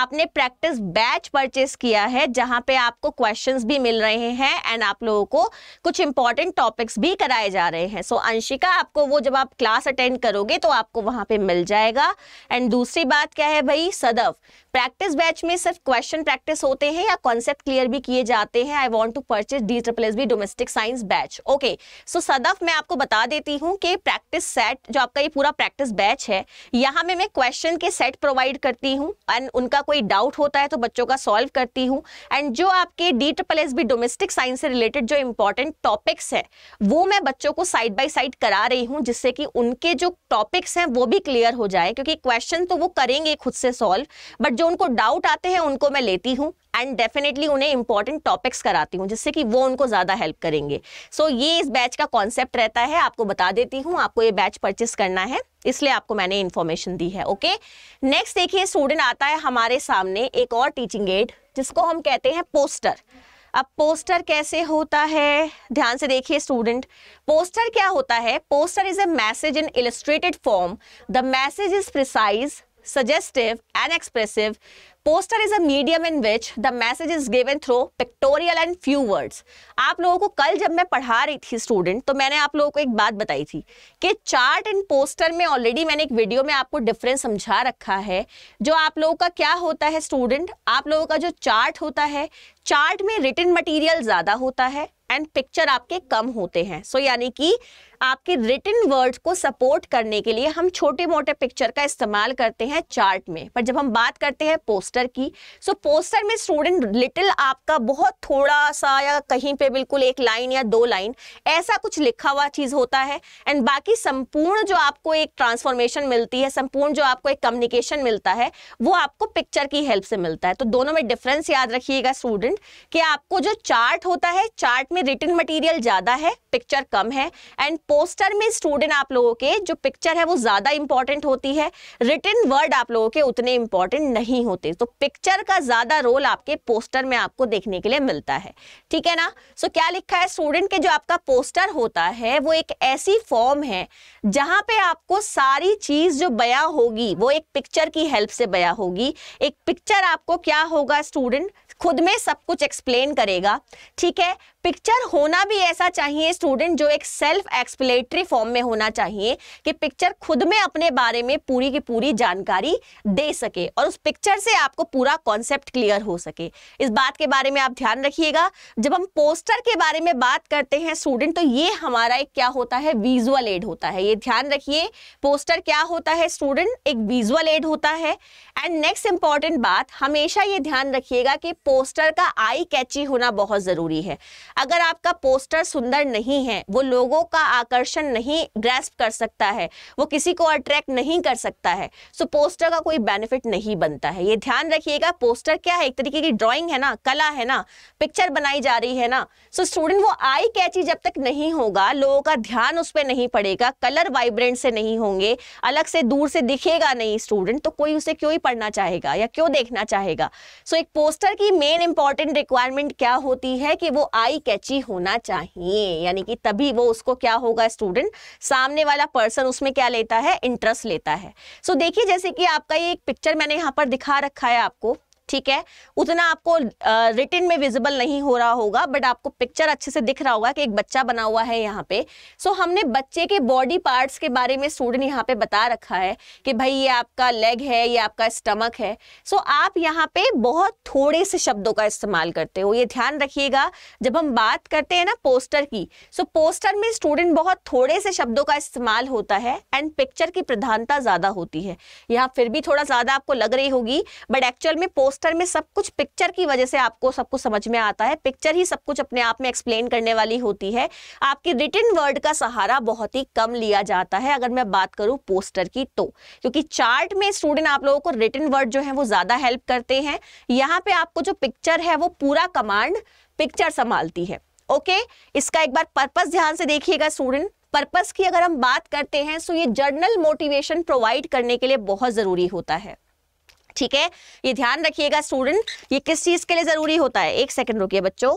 आपने प्रैक्टिस बैच परचेज किया है जहां पे आपको क्वेश्चंस भी मिल रहे हैं एंड आप लोगों को कुछ इंपॉर्टेंट टॉपिक्स भी कराए जा रहे हैं सो so, अंशिका आपको वो जब आप क्लास अटेंड करोगे तो आपको वहां पर मिल जाएगा एंड दूसरी बात क्या है भाई सदव प्रैक्टिस बैच में सिर्फ क्वेश्चन प्रैक्टिस होते हैं या कॉन्सेप्ट क्लियर भी किए जाते हैं I want to purchase D triple S B domestic science batch okay so Sadaf मैं आपको बता देती देती हूँ कि प्रैक्टिस सेट जो आपका ये पूरा प्रैक्टिस बैच है यहाँ में मैं क्वेश्चन के सेट प्रोवाइड करती हूँ एंड उनका कोई डाउट होता है तो बच्चों का सॉल्व करती हूँ एंड जो आपके D triple S B domestic science से रिलेटेड जो इंपॉर्टेंट टॉपिक्स है वो मैं बच्चों को साइड बाई साइड करा रही हूँ जिससे कि उनके जो टॉपिक्स हैं वो भी क्लियर हो जाए क्योंकि क्वेश्चन तो वो करेंगे खुद से सॉल्व बट जो उनको डाउट आते हैं उनको मैं लेती हूँ एंड डेफिनेटली उन्हें इंपॉर्टेंट टॉपिक्स कराती हूँ जिससे कि वो उनको ज़्यादा हेल्प करेंगे सो so, ये इस बैच का कॉन्सेप्ट रहता है आपको बता देती हूँ आपको ये बैच परचेस करना है इसलिए आपको मैंने इन्फॉर्मेशन दी है ओके नेक्स्ट देखिए स्टूडेंट आता है हमारे सामने एक और टीचिंग एड जिसको हम कहते हैं पोस्टर अब पोस्टर कैसे होता है ध्यान से देखिए स्टूडेंट पोस्टर क्या होता है poster is a message in illustrated form the message is precise suggestive and expressive poster is a medium in which the message is given through pictorial and few words आप लोगों को कल जब मैं पढ़ा रही थी स्टूडेंट तो मैंने आप लोगों को एक बात बताई थी कि चार्ट एंड पोस्टर में ऑलरेडी मैंने एक वीडियो में आपको डिफरेंस समझा रखा है जो आप लोगों का क्या होता है स्टूडेंट आप लोगों का जो चार्ट होता है चार्ट में रिटर्न मटीरियल ज़्यादा होता है एंड पिक्चर आपके कम होते हैं सो so, यानी कि आपके रिटर्न वर्ड्स को सपोर्ट करने के लिए हम छोटे मोटे पिक्चर का इस्तेमाल करते हैं चार्ट में पर जब हम बात करते हैं पोस्टर की सो पोस्टर में स्टूडेंट लिटिल आपका बहुत थोड़ा सा या कहीं पे बिल्कुल एक लाइन या दो लाइन ऐसा कुछ लिखा हुआ चीज़ होता है एंड बाकी संपूर्ण जो आपको एक ट्रांसफॉर्मेशन मिलती है संपूर्ण जो आपको एक कम्युनिकेशन मिलता है वो आपको पिक्चर की हेल्प से मिलता है तो दोनों में डिफरेंस याद रखिएगा स्टूडेंट कि आपको जो चार्ट होता है चार्ट में रिटर्न मटीरियल ज़्यादा है पिक्चर कम है एंड पोस्टर में स्टूडेंट आप लोगों के जो पिक्चर है वो ज़्यादा इंपॉर्टेंट होती है रिटर्न वर्ड आप लोगों के उतने इंपॉर्टेंट नहीं होते तो पिक्चर का ज़्यादा रोल आपके पोस्टर में आपको देखने के लिए मिलता है ठीक है ना सो क्या लिखा है स्टूडेंट के जो आपका पोस्टर होता है वो एक ऐसी फॉर्म है जहां पे आपको सारी चीज़ जो बया होगी वो एक पिक्चर की हेल्प से बया होगी एक पिक्चर आपको क्या होगा स्टूडेंट खुद में सब कुछ एक्सप्लेन करेगा ठीक है पिक्चर होना भी ऐसा चाहिए स्टूडेंट जो एक सेल्फ एक्सप्लेटरी फॉर्म में होना चाहिए कि पिक्चर खुद में अपने बारे में पूरी की पूरी जानकारी दे सके और उस पिक्चर से आपको पूरा कॉन्सेप्ट क्लियर हो सके इस बात के बारे में आप ध्यान रखिएगा जब हम पोस्टर के बारे में बात करते हैं स्टूडेंट तो ये हमारा एक क्या होता है विजुअल एड होता है ये ध्यान रखिए पोस्टर क्या होता है स्टूडेंट एक विजुअल एड होता है एंड नेक्स्ट इंपॉर्टेंट बात हमेशा ये ध्यान रखिएगा कि पोस्टर का आई कैची होना बहुत जरूरी है अगर आपका पोस्टर सुंदर नहीं है वो लोगों का आकर्षण नहीं ग्रेस्प कर सकता है वो किसी को अट्रैक्ट नहीं कर सकता है सो पोस्टर का कोई बेनिफिट नहीं बनता है ये ध्यान रखिएगा पोस्टर क्या है एक तरीके की ड्रॉइंग है ना कला है ना पिक्चर बनाई जा रही है ना सो स्टूडेंट वो आई कैची जब तक नहीं होगा लोगों का ध्यान उस पर नहीं पड़ेगा कलर वाइब्रेंट से नहीं होंगे अलग से दूर से दिखेगा नहीं स्टूडेंट तो कोई उसे क्यों ही पढ़ना चाहेगा या क्यों देखना चाहेगा सो so, एक पोस्टर की मेन इंपॉर्टेंट रिक्वायरमेंट क्या होती है कि वो आई कैची होना चाहिए यानी कि तभी वो उसको क्या होगा स्टूडेंट सामने वाला पर्सन उसमें क्या लेता है इंटरेस्ट लेता है सो so, देखिए जैसे कि आपका ये एक पिक्चर मैंने यहाँ पर दिखा रखा है आपको ठीक है उतना आपको रिटिन में विजिबल नहीं हो रहा होगा बट आपको पिक्चर अच्छे से दिख रहा होगा कि एक बच्चा बना हुआ है यहाँ पे सो so, हमने बच्चे के बॉडी पार्ट्स के बारे में स्टूडेंट यहाँ पे बता रखा है कि भाई ये आपका लेग है ये आपका स्टमक है सो so, आप यहाँ पे बहुत थोड़े से शब्दों का इस्तेमाल करते हो ये ध्यान रखिएगा जब हम बात करते हैं ना पोस्टर की सो so, पोस्टर में स्टूडेंट बहुत थोड़े से शब्दों का इस्तेमाल होता है एंड पिक्चर की प्रधानता ज्यादा होती है यहाँ फिर भी थोड़ा ज्यादा आपको लग रही होगी बट एक्चुअल में पोस्टर पोस्टर में सब कुछ पिक्चर की वजह से आपको सब कुछ समझ में आता है पिक्चर ही सब कुछ अपने आप में एक्सप्लेन करने वाली होती है आपकी रिटर्न वर्ड का सहारा बहुत ही कम लिया जाता है अगर मैं बात करूँ पोस्टर की तो क्योंकि चार्ट में स्टूडेंट आप लोगों को रिटर्न वर्ड जो है वो ज्यादा हेल्प करते हैं यहाँ पे आपको जो पिक्चर है वो पूरा कमांड पिक्चर संभालती है ओके इसका एक बार पर्पज ध्यान से देखिएगा स्टूडेंट पर्पस की अगर हम बात करते हैं तो ये जर्नल मोटिवेशन प्रोवाइड करने के लिए बहुत जरूरी होता है ठीक है ये ध्यान रखिएगा स्टूडेंट ये किस चीज के लिए जरूरी होता है एक सेकंड रुकिए बच्चों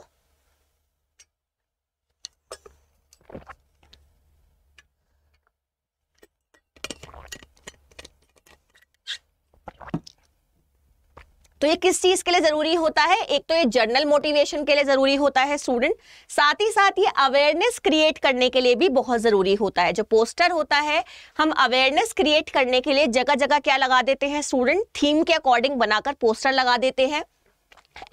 तो ये किस चीज के लिए जरूरी होता है एक तो ये जर्नल मोटिवेशन के लिए जरूरी होता है स्टूडेंट साथ ही साथ ये अवेयरनेस क्रिएट करने के लिए भी बहुत जरूरी होता है जो पोस्टर होता है हम अवेयरनेस क्रिएट करने के लिए जगह जगह क्या लगा देते हैं स्टूडेंट थीम के अकॉर्डिंग बनाकर पोस्टर लगा देते हैं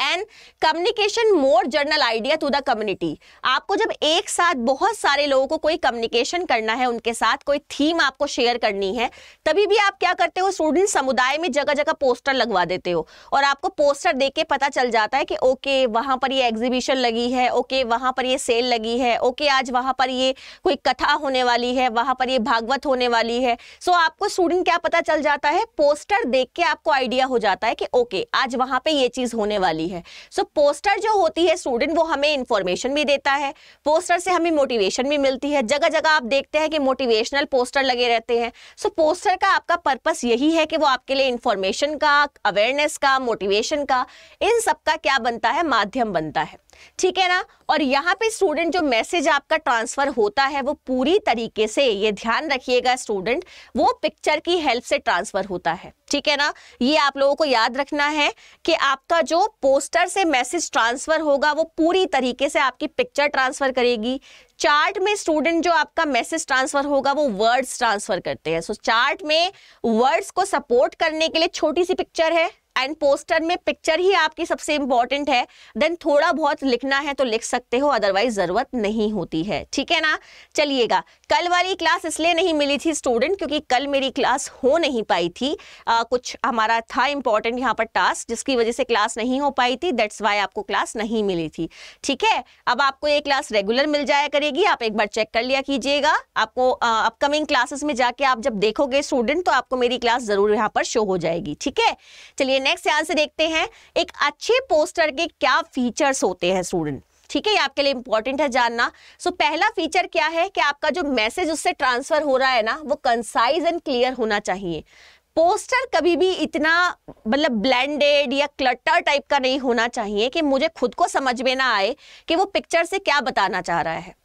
and communication more general idea to the community आपको जब एक साथ बहुत सारे लोगों को कोई कम्युनिकेशन करना है उनके साथ कोई थीम आपको शेयर करनी है तभी भी आप क्या करते हो स्टूडेंट समुदाय में जगह जगह पोस्टर लगवा देते हो और आपको पोस्टर देख के पता चल जाता है कि ओके वहाँ पर ये एग्जीबिशन लगी है ओके वहाँ पर ये सेल लगी है ओके आज वहाँ पर ये कोई कथा होने वाली है वहाँ पर ये भागवत होने वाली है सो so, आपको स्टूडेंट क्या पता चल जाता है पोस्टर देख के आपको आइडिया हो जाता है कि ओके आज वहाँ पर ये चीज़ होने वाली वाली है सो so, पोस्टर जो होती है स्टूडेंट वो हमें इन्फॉर्मेशन भी देता है पोस्टर से हमें मोटिवेशन भी मिलती है जगह जगह आप देखते हैं कि मोटिवेशनल पोस्टर लगे रहते हैं सो so, पोस्टर का आपका पर्पस यही है कि वो आपके लिए इन्फॉर्मेशन का अवेयरनेस का मोटिवेशन का इन सब का क्या बनता है माध्यम बनता है ठीक है ना और यहाँ पे स्टूडेंट जो मैसेज आपका ट्रांसफर होता है वो पूरी तरीके से ये ध्यान रखिएगा स्टूडेंट वो पिक्चर की हेल्प से ट्रांसफर होता है ठीक है ना ये आप लोगों को याद रखना है कि आपका जो पोस्टर से मैसेज ट्रांसफर होगा वो पूरी तरीके से आपकी पिक्चर ट्रांसफर करेगी चार्ट में स्टूडेंट जो आपका मैसेज ट्रांसफर होगा वो वर्ड्स ट्रांसफर करते हैं सो so, चार्ट में वर्ड्स को सपोर्ट करने के लिए छोटी सी पिक्चर है एंड पोस्टर में पिक्चर ही आपकी सबसे इंपॉर्टेंट है देन थोड़ा बहुत लिखना है तो लिख सकते हो अदरवाइज जरूरत नहीं होती है ठीक है ना चलिएगा कल वाली क्लास इसलिए नहीं मिली थी स्टूडेंट क्योंकि कल मेरी क्लास हो नहीं पाई थी आ, कुछ हमारा था इंपॉर्टेंट यहाँ पर टास्क जिसकी वजह से क्लास नहीं हो पाई थी दैट्स वाई आपको क्लास नहीं मिली थी ठीक है अब आपको ये क्लास रेगुलर मिल जाया करेगी आप एक बार चेक कर लिया कीजिएगा आपको अपकमिंग क्लासेस में जाके आप जब देखोगे स्टूडेंट तो आपको मेरी क्लास जरूर यहाँ पर शो हो जाएगी ठीक है चलिए नेक्स्ट यहाँ से देखते हैं एक अच्छे पोस्टर के क्या फीचर्स होते हैं स्टूडेंट ठीक है ये आपके लिए इंपॉर्टेंट है जानना सो so, पहला फीचर क्या है कि आपका जो मैसेज उससे ट्रांसफर हो रहा है ना वो कंसाइज एंड क्लियर होना चाहिए पोस्टर कभी भी इतना मतलब ब्लेंडेड या क्लटर टाइप का नहीं होना चाहिए कि मुझे खुद को समझ में ना आए कि वो पिक्चर से क्या बताना चाह रहा है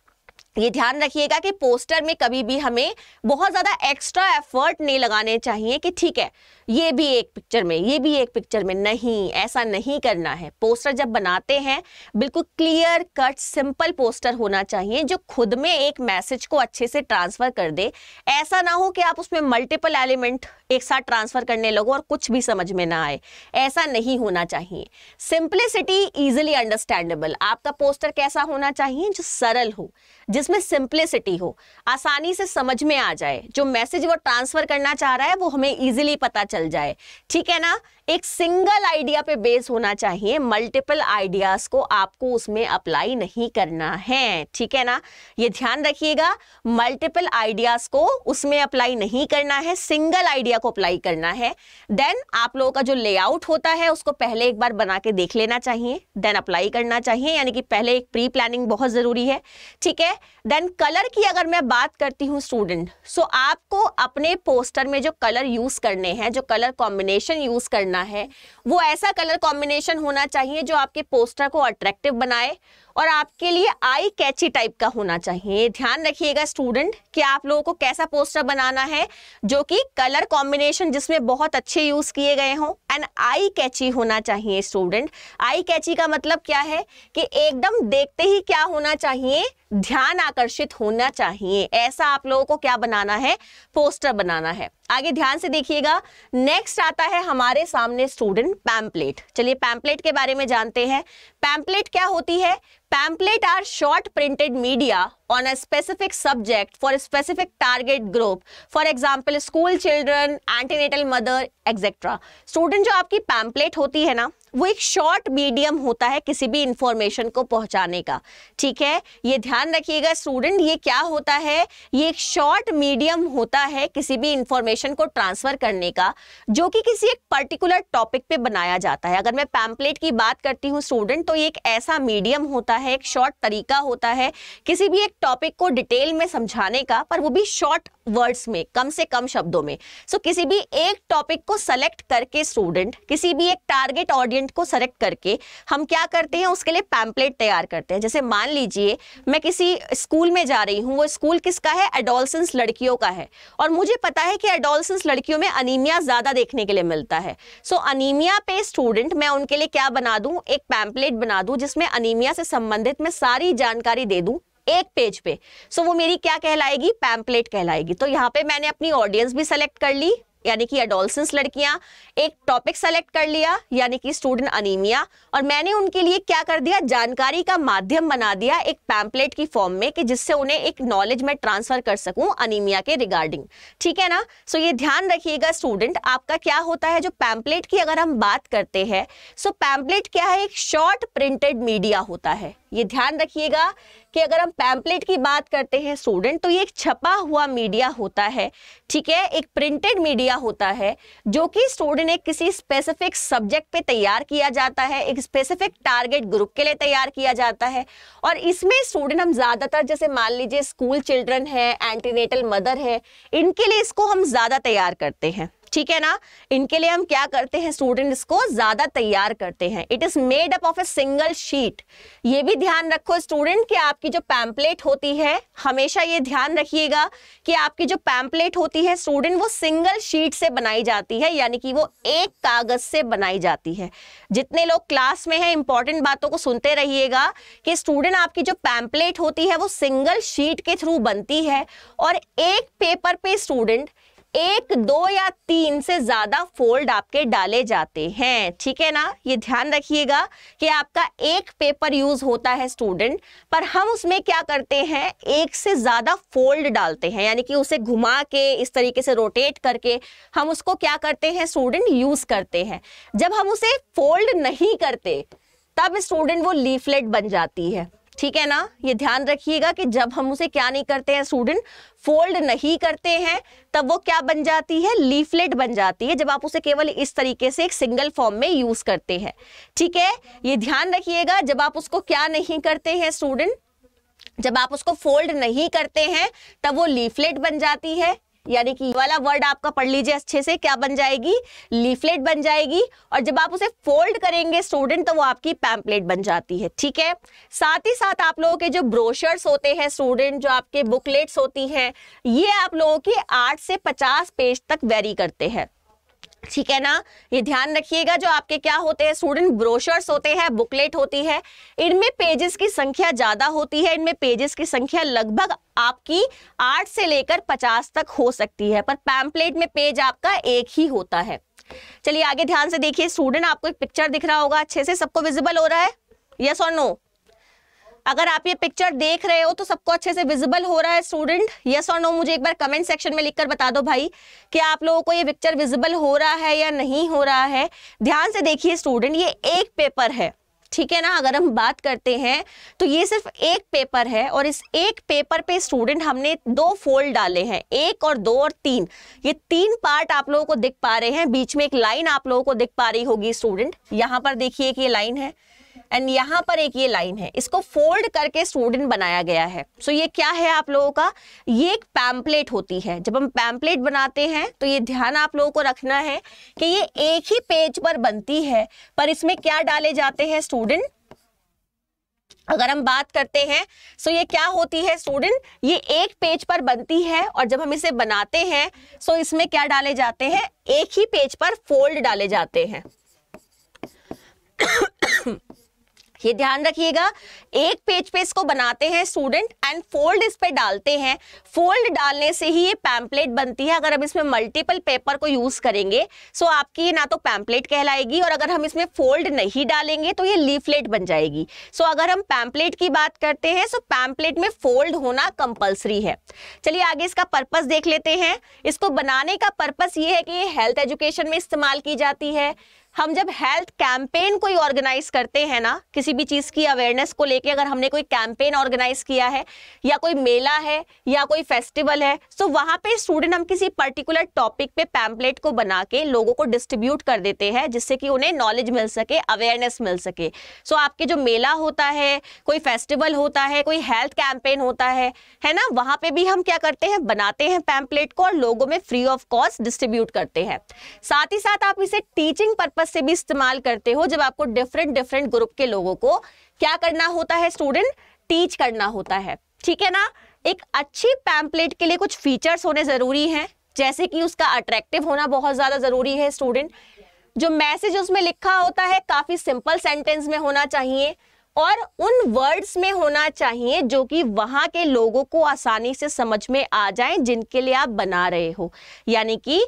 ये ध्यान रखिएगा कि पोस्टर में कभी भी हमें बहुत ज़्यादा एक्स्ट्रा एफर्ट नहीं लगाने चाहिए कि ठीक है ये भी एक पिक्चर में ये भी एक पिक्चर में नहीं ऐसा नहीं करना है पोस्टर जब बनाते हैं बिल्कुल क्लियर कट सिंपल पोस्टर होना चाहिए जो खुद में एक मैसेज को अच्छे से ट्रांसफर कर दे ऐसा ना हो कि आप उसमें मल्टीपल एलिमेंट एक साथ ट्रांसफर करने लगो और कुछ भी समझ में ना आए ऐसा नहीं होना चाहिए सिंप्लिसिटी इजिली अंडरस्टैंडेबल आपका पोस्टर कैसा होना चाहिए जो सरल हो जिसमें सिंप्लिसिटी हो आसानी से समझ में आ जाए जो मैसेज वो ट्रांसफर करना चाह रहा है वो हमें ईजिली पता चल चल जाए ठीक है ना एक सिंगल आइडिया पे बेस होना चाहिए मल्टीपल आइडियाज को आपको उसमें अप्लाई नहीं करना है ठीक है ना ये ध्यान रखिएगा मल्टीपल आइडियाज को उसमें अप्लाई नहीं करना है सिंगल आइडिया को अप्लाई करना है देन आप लोगों का जो लेआउट होता है उसको पहले एक बार बना के देख लेना चाहिए देन अप्लाई करना चाहिए यानी कि पहले एक प्री प्लानिंग बहुत जरूरी है ठीक है देन कलर की अगर मैं बात करती हूँ स्टूडेंट सो आपको अपने पोस्टर में जो कलर यूज करने हैं जो कलर कॉम्बिनेशन यूज करना करना है वो ऐसा कलर कॉम्बिनेशन होना चाहिए जो आपके पोस्टर को अट्रैक्टिव बनाए और आपके लिए आई कैची टाइप का होना चाहिए ध्यान रखिएगा स्टूडेंट कि आप लोगों को कैसा पोस्टर बनाना है जो कि कलर कॉम्बिनेशन जिसमें बहुत अच्छे यूज किए गए हों एंड आई कैची होना चाहिए स्टूडेंट आई कैची का मतलब क्या है कि एकदम देखते ही क्या होना चाहिए ध्यान आकर्षित होना चाहिए ऐसा आप लोगों को क्या बनाना है पोस्टर बनाना है आगे ध्यान से देखिएगा नेक्स्ट आता है हमारे सामने स्टूडेंट पैम्पलेट चलिए पैम्पलेट के बारे में जानते हैं पैम्पलेट क्या होती है pamphlet are short printed media on a specific subject for specific target group for example school children antenatal mother et cetera student जो आपकी पैम्पलेट होती है ना वो एक शॉर्ट मीडियम होता है किसी भी इंफॉर्मेशन को पहुंचाने का ठीक है ये ध्यान रखिएगा स्टूडेंट ये क्या होता है ये एक शॉर्ट मीडियम होता है किसी भी इंफॉर्मेशन को ट्रांसफर करने का जो कि किसी एक पर्टिकुलर टॉपिक पे बनाया जाता है अगर मैं पैम्पलेट की बात करती हूँ स्टूडेंट तो ये एक ऐसा मीडियम होता है एक शॉर्ट तरीका होता है किसी भी एक टॉपिक को डिटेल में समझाने का पर वो भी शॉर्ट वर्ड्स में कम से कम शब्दों में सो so, किसी भी एक टॉपिक को सेलेक्ट करके स्टूडेंट किसी भी एक टारगेट ऑडियंट को सेलेक्ट करके हम क्या करते हैं उसके लिए पैम्पलेट तैयार करते हैं जैसे मान लीजिए मैं किसी स्कूल में जा रही हूँ वो स्कूल किसका है एडोलसेंस लड़कियों का है और मुझे पता है कि एडोलसेंस लड़कियों में अनिमिया ज़्यादा देखने के लिए मिलता है सो so, अनिमिया पे स्टूडेंट मैं उनके लिए क्या बना दूँ एक पैम्पलेट बना दूँ जिसमें अनिमिया से संबंधित मैं सारी जानकारी दे दूँ एक पेज पे सो so, वो मेरी क्या कहलाएगी पैम्पलेट कहलाएगी तो यहाँ पे मैंने अपनी ऑडियंस भी सेलेक्ट कर ली यानी कि एडोलसेंस लड़कियां एक टॉपिक सेलेक्ट कर लिया यानी कि स्टूडेंट अनिमिया और मैंने उनके लिए क्या कर दिया जानकारी का माध्यम बना दिया एक पैम्पलेट की फॉर्म में कि जिससे उन्हें एक नॉलेज में ट्रांसफर कर सकूं अनिमिया के रिगार्डिंग ठीक है ना सो ये ध्यान रखिएगा स्टूडेंट आपका क्या होता है जो पैम्पलेट की अगर हम बात करते हैं सो पैम्पलेट क्या है एक शॉर्ट प्रिंटेड मीडिया होता है ये ध्यान रखिएगा कि अगर हम पैम्पलेट की बात करते हैं स्टूडेंट तो ये एक छपा हुआ मीडिया होता है ठीक है एक प्रिंटेड मीडिया होता है जो कि स्टूडेंट एक किसी स्पेसिफिक सब्जेक्ट पे तैयार किया जाता है एक स्पेसिफिक टारगेट ग्रुप के लिए तैयार किया जाता है और इसमें स्टूडेंट हम ज़्यादातर जैसे मान लीजिए स्कूल चिल्ड्रन है एंटीनेटल मदर है इनके लिए इसको हम ज़्यादा तैयार करते हैं ठीक है ना इनके लिए हम क्या करते हैं स्टूडेंट इसको ज्यादा तैयार करते हैं it is made up of a single sheet ये भी ध्यान रखो स्टूडेंट कि आपकी जो पैम्पलेट होती है हमेशा ये ध्यान रखिएगा कि आपकी जो पैम्पलेट होती है स्टूडेंट वो सिंगल शीट से बनाई जाती है यानी कि वो एक कागज से बनाई जाती है जितने लोग क्लास में है इंपॉर्टेंट बातों को सुनते रहिएगा कि स्टूडेंट आपकी जो पैम्पलेट होती है वो सिंगल शीट के थ्रू बनती है और एक पेपर पे स्टूडेंट एक दो या तीन से ज्यादा फोल्ड आपके डाले जाते हैं ठीक है ना ये ध्यान रखिएगा कि आपका एक पेपर यूज होता है स्टूडेंट पर हम उसमें क्या करते हैं एक से ज्यादा फोल्ड डालते हैं यानी कि उसे घुमा के इस तरीके से रोटेट करके हम उसको क्या करते हैं स्टूडेंट यूज करते हैं जब हम उसे फोल्ड नहीं करते तब स्टूडेंट वो लीफलेट बन जाती है ठीक है ना ये ध्यान रखिएगा कि जब हम उसे क्या नहीं करते हैं स्टूडेंट फोल्ड नहीं करते हैं तब वो क्या बन जाती है लीफलेट बन जाती है जब आप उसे केवल इस तरीके से एक सिंगल फॉर्म में यूज करते हैं ठीक है ये ध्यान रखिएगा जब आप उसको क्या नहीं करते हैं स्टूडेंट जब आप उसको फोल्ड नहीं करते हैं तब वो लीफलेट बन जाती है यानी कि वाला वर्ड आपका पढ़ लीजिए अच्छे से क्या बन जाएगी लीफलेट बन जाएगी और जब आप उसे फोल्ड करेंगे स्टूडेंट तो वो आपकी पैम्पलेट बन जाती है ठीक है साथ ही साथ आप लोगों के जो ब्रोशर्स होते हैं स्टूडेंट जो आपके बुकलेट्स होती हैं ये आप लोगों की आठ से पचास पेज तक वेरी करते हैं ठीक है ना ये ध्यान रखिएगा जो आपके क्या होते हैं स्टूडेंट ब्रोशर्स होते हैं बुकलेट होती है इनमें पेजेस की संख्या ज्यादा होती है इनमें पेजेस की संख्या लगभग आपकी आठ से लेकर पचास तक हो सकती है पर पैम्पलेट में पेज आपका एक ही होता है चलिए आगे ध्यान से देखिए स्टूडेंट आपको एक पिक्चर दिख रहा होगा अच्छे से सबको विजिबल हो रहा है यस और नो अगर आप ये पिक्चर देख रहे हो तो सबको अच्छे से विजिबल हो रहा है स्टूडेंट यस और नो मुझे एक बार कमेंट सेक्शन में लिखकर बता दो भाई कि आप लोगों को ये पिक्चर विजिबल हो रहा है या नहीं हो रहा है ध्यान से देखिए स्टूडेंट ये एक पेपर है ठीक है ना अगर हम बात करते हैं तो ये सिर्फ एक पेपर है और इस एक पेपर पे स्टूडेंट हमने दो फोल्ड डाले हैं एक और दो और तीन ये तीन पार्ट आप लोगों को दिख पा रहे हैं बीच में एक लाइन आप लोगों को दिख पा रही होगी स्टूडेंट यहाँ पर देखिए कि ये लाइन है एंड यहाँ पर एक ये लाइन है इसको फोल्ड करके स्टूडेंट बनाया गया है सो so ये क्या है आप लोगों का ये एक पैम्पलेट होती है जब हम पैम्पलेट बनाते हैं तो ये ध्यान आप लोगों को रखना है कि ये एक ही पेज पर बनती है पर इसमें क्या डाले जाते हैं स्टूडेंट अगर हम बात करते हैं सो ये क्या होती है स्टूडेंट ये एक पेज पर बनती है और जब हम इसे बनाते हैं सो इसमें क्या डाले जाते हैं एक ही पेज पर फोल्ड डाले जाते हैं ये ध्यान रखिएगा एक पेज पे इसको बनाते हैं स्टूडेंट एंड फोल्ड इस पे डालते हैं फोल्ड डालने से ही ये पैम्पलेट बनती है अगर हम इसमें मल्टीपल पेपर को यूज करेंगे सो आपकी ये ना तो पैम्पलेट कहलाएगी और अगर हम इसमें फोल्ड नहीं डालेंगे तो ये लीफलेट बन जाएगी सो अगर हम पैम्पलेट की बात करते हैं सो पैम्पलेट में फोल्ड होना कंपल्सरी है चलिए आगे इसका पर्पज देख लेते हैं इसको बनाने का पर्पज ये है कि ये हेल्थ एजुकेशन में इस्तेमाल की जाती है हम जब हेल्थ कैंपेन कोई ऑर्गेनाइज करते हैं ना किसी भी चीज़ की अवेयरनेस को लेके अगर हमने कोई कैंपेन ऑर्गेनाइज किया है या कोई मेला है या कोई फेस्टिवल है तो वहाँ पे स्टूडेंट हम किसी पर्टिकुलर टॉपिक पे पैम्पलेट को बना के लोगों को डिस्ट्रीब्यूट कर देते हैं जिससे कि उन्हें नॉलेज मिल सके अवेयरनेस मिल सके सो आपके जो मेला होता है कोई फेस्टिवल होता है कोई हेल्थ कैंपेन होता है है ना वहाँ पर भी हम क्या करते हैं बनाते हैं पैम्पलेट को और लोगों में फ्री ऑफ कॉस्ट डिस्ट्रीब्यूट करते हैं साथ ही साथ आप इसे टीचिंग पर पर्पज से भी इस्तेमाल करते हो जब आपको डिफरेंट डिफरेंट ग्रुप के लोगों को क्या करना होता है स्टूडेंट टीच करना होता है ठीक है ना एक अच्छी पैम्पलेट के लिए कुछ फीचर्स होने ज़रूरी हैं जैसे कि उसका अट्रैक्टिव होना बहुत ज़्यादा ज़रूरी है स्टूडेंट जो मैसेज उसमें लिखा होता है काफ़ी सिंपल सेंटेंस में होना चाहिए और उन वर्ड्स में होना चाहिए जो कि वहां के लोगों को आसानी से समझ में आ जाए जिनके लिए आप बना रहे हो यानी कि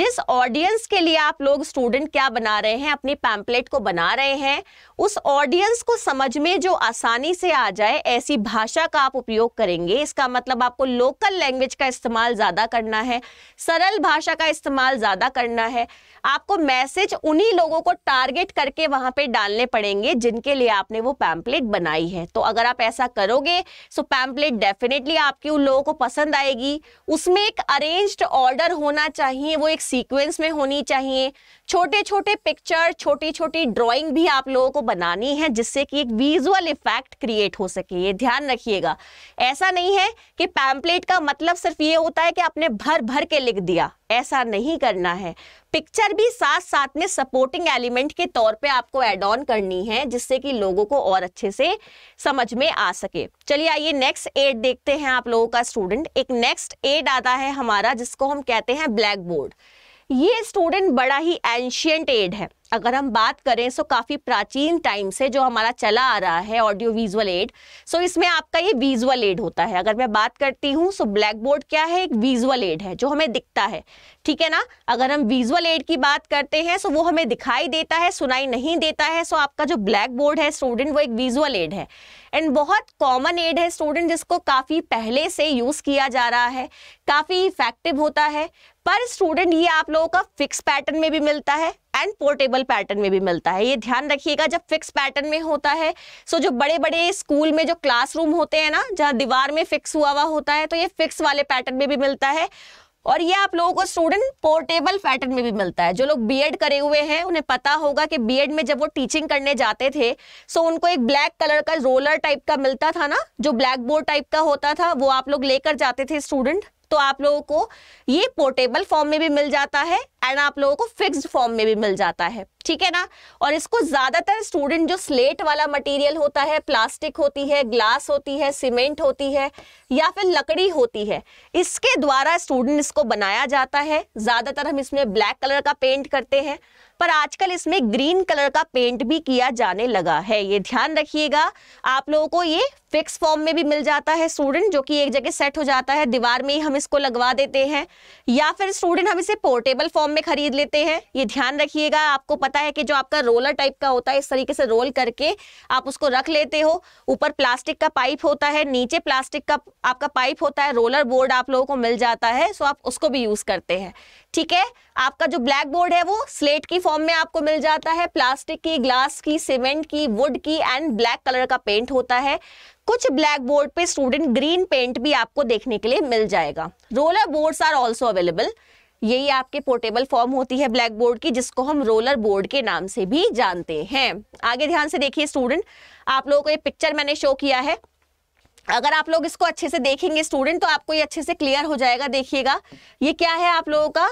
जिस ऑडियंस के लिए आप लोग स्टूडेंट क्या बना रहे हैं अपनी पैम्पलेट को बना रहे हैं उस ऑडियंस को समझ में जो आसानी से आ जाए ऐसी भाषा का आप उपयोग करेंगे इसका मतलब आपको लोकल लैंग्वेज का इस्तेमाल ज़्यादा करना है सरल भाषा का इस्तेमाल ज़्यादा करना है आपको मैसेज उन्हीं लोगों को टारगेट करके वहां पे डालने पड़ेंगे जिनके लिए आपने वो पैम्प पैम्पलेट बनाई है तो अगर आप ऐसा करोगे सो पैम्पलेट डेफिनेटली आपकी उन लोगों को पसंद आएगी उसमें एक अरेंज्ड ऑर्डर होना चाहिए वो एक सीक्वेंस में होनी चाहिए छोटे छोटे पिक्चर छोटी छोटी ड्राइंग भी आप लोगों को बनानी है जिससे कि एक विजुअल इफेक्ट क्रिएट हो सके ये ध्यान रखिएगा ऐसा नहीं है कि पैम्पलेट का मतलब सिर्फ ये होता है कि आपने भर भर के लिख दिया ऐसा नहीं करना है पिक्चर भी साथ साथ में सपोर्टिंग एलिमेंट के तौर पे आपको एड ऑन करनी है जिससे कि लोगों को और अच्छे से समझ में आ सके चलिए आइए नेक्स्ट एड देखते हैं आप लोगों का स्टूडेंट एक नेक्स्ट एड आता है हमारा जिसको हम कहते हैं ब्लैक बोर्ड ये स्टूडेंट बड़ा ही एंशियंट एड है अगर हम बात करें सो काफ़ी प्राचीन टाइम से जो हमारा चला आ रहा है ऑडियो विजुअल एड सो इसमें आपका ये विजुअल एड होता है अगर मैं बात करती हूँ सो ब्लैक बोर्ड क्या है एक विजुअल एड है जो हमें दिखता है ठीक है ना अगर हम विजुअल एड की बात करते हैं सो वो हमें दिखाई देता है सुनाई नहीं देता है सो आपका जो ब्लैक बोर्ड है स्टूडेंट वो एक विजुअल एड है एंड बहुत कॉमन एड है स्टूडेंट जिसको काफ़ी पहले से यूज़ किया जा रहा है काफ़ी इफेक्टिव होता है पर स्टूडेंट ये आप लोगों का फिक्स पैटर्न में भी मिलता है एंड पोर्टेबल पैटर्न में भी मिलता है ये ध्यान रखिएगा जब फिक्स पैटर्न में होता है सो जो बड़े बड़े स्कूल में जो क्लासरूम होते हैं ना जहाँ दीवार में फिक्स हुआ हुआ होता है तो ये फिक्स वाले पैटर्न में भी मिलता है और ये आप लोगों को स्टूडेंट पोर्टेबल पैटर्न में भी मिलता है जो लोग बीएड करे हुए हैं उन्हें पता होगा कि बीएड में जब वो टीचिंग करने जाते थे सो उनको एक ब्लैक कलर का रोलर टाइप का मिलता था ना जो ब्लैक बोर्ड टाइप का होता था वो आप लोग लेकर जाते थे स्टूडेंट तो आप लोगों को ये पोर्टेबल फॉर्म में भी मिल जाता है एंड आप लोगों को फिक्स्ड फॉर्म में भी मिल जाता है ठीक है ना और इसको ज़्यादातर स्टूडेंट जो स्लेट वाला मटेरियल होता है प्लास्टिक होती है ग्लास होती है सीमेंट होती है या फिर लकड़ी होती है इसके द्वारा स्टूडेंट इसको बनाया जाता है ज़्यादातर हम इसमें ब्लैक कलर का पेंट करते हैं पर आजकल इसमें ग्रीन कलर का पेंट भी किया जाने लगा है ये ध्यान रखिएगा आप लोगों को ये फिक्स फॉर्म में भी मिल जाता है स्टूडेंट जो कि एक जगह सेट हो जाता है दीवार में ही हम इसको लगवा देते हैं या फिर स्टूडेंट हम इसे पोर्टेबल फॉर्म में खरीद लेते हैं ये ध्यान रखिएगा आपको पता है कि जो आपका रोलर टाइप का होता है इस तरीके से रोल करके आप उसको रख लेते हो ऊपर प्लास्टिक का पाइप होता है नीचे प्लास्टिक का आपका पाइप होता है रोलर बोर्ड आप लोगों को मिल जाता है सो आप उसको भी यूज करते हैं ठीक है आपका जो ब्लैक बोर्ड है वो स्लेट की फॉर्म में आपको मिल जाता है प्लास्टिक की ग्लास की सीमेंट की वुड की एंड ब्लैक कलर का पेंट होता है कुछ ब्लैक बोर्ड पे स्टूडेंट ग्रीन पेंट भी आपको देखने के लिए मिल जाएगा roller boards are also available यही आपके पोर्टेबल फॉर्म होती है ब्लैक बोर्ड की जिसको हम रोलर बोर्ड के नाम से भी जानते हैं आगे ध्यान से देखिए स्टूडेंट आप लोगों को ये पिक्चर मैंने शो किया है अगर आप लोग इसको अच्छे से देखेंगे स्टूडेंट तो आपको ये अच्छे से क्लियर हो जाएगा देखिएगा ये क्या है आप लोगों का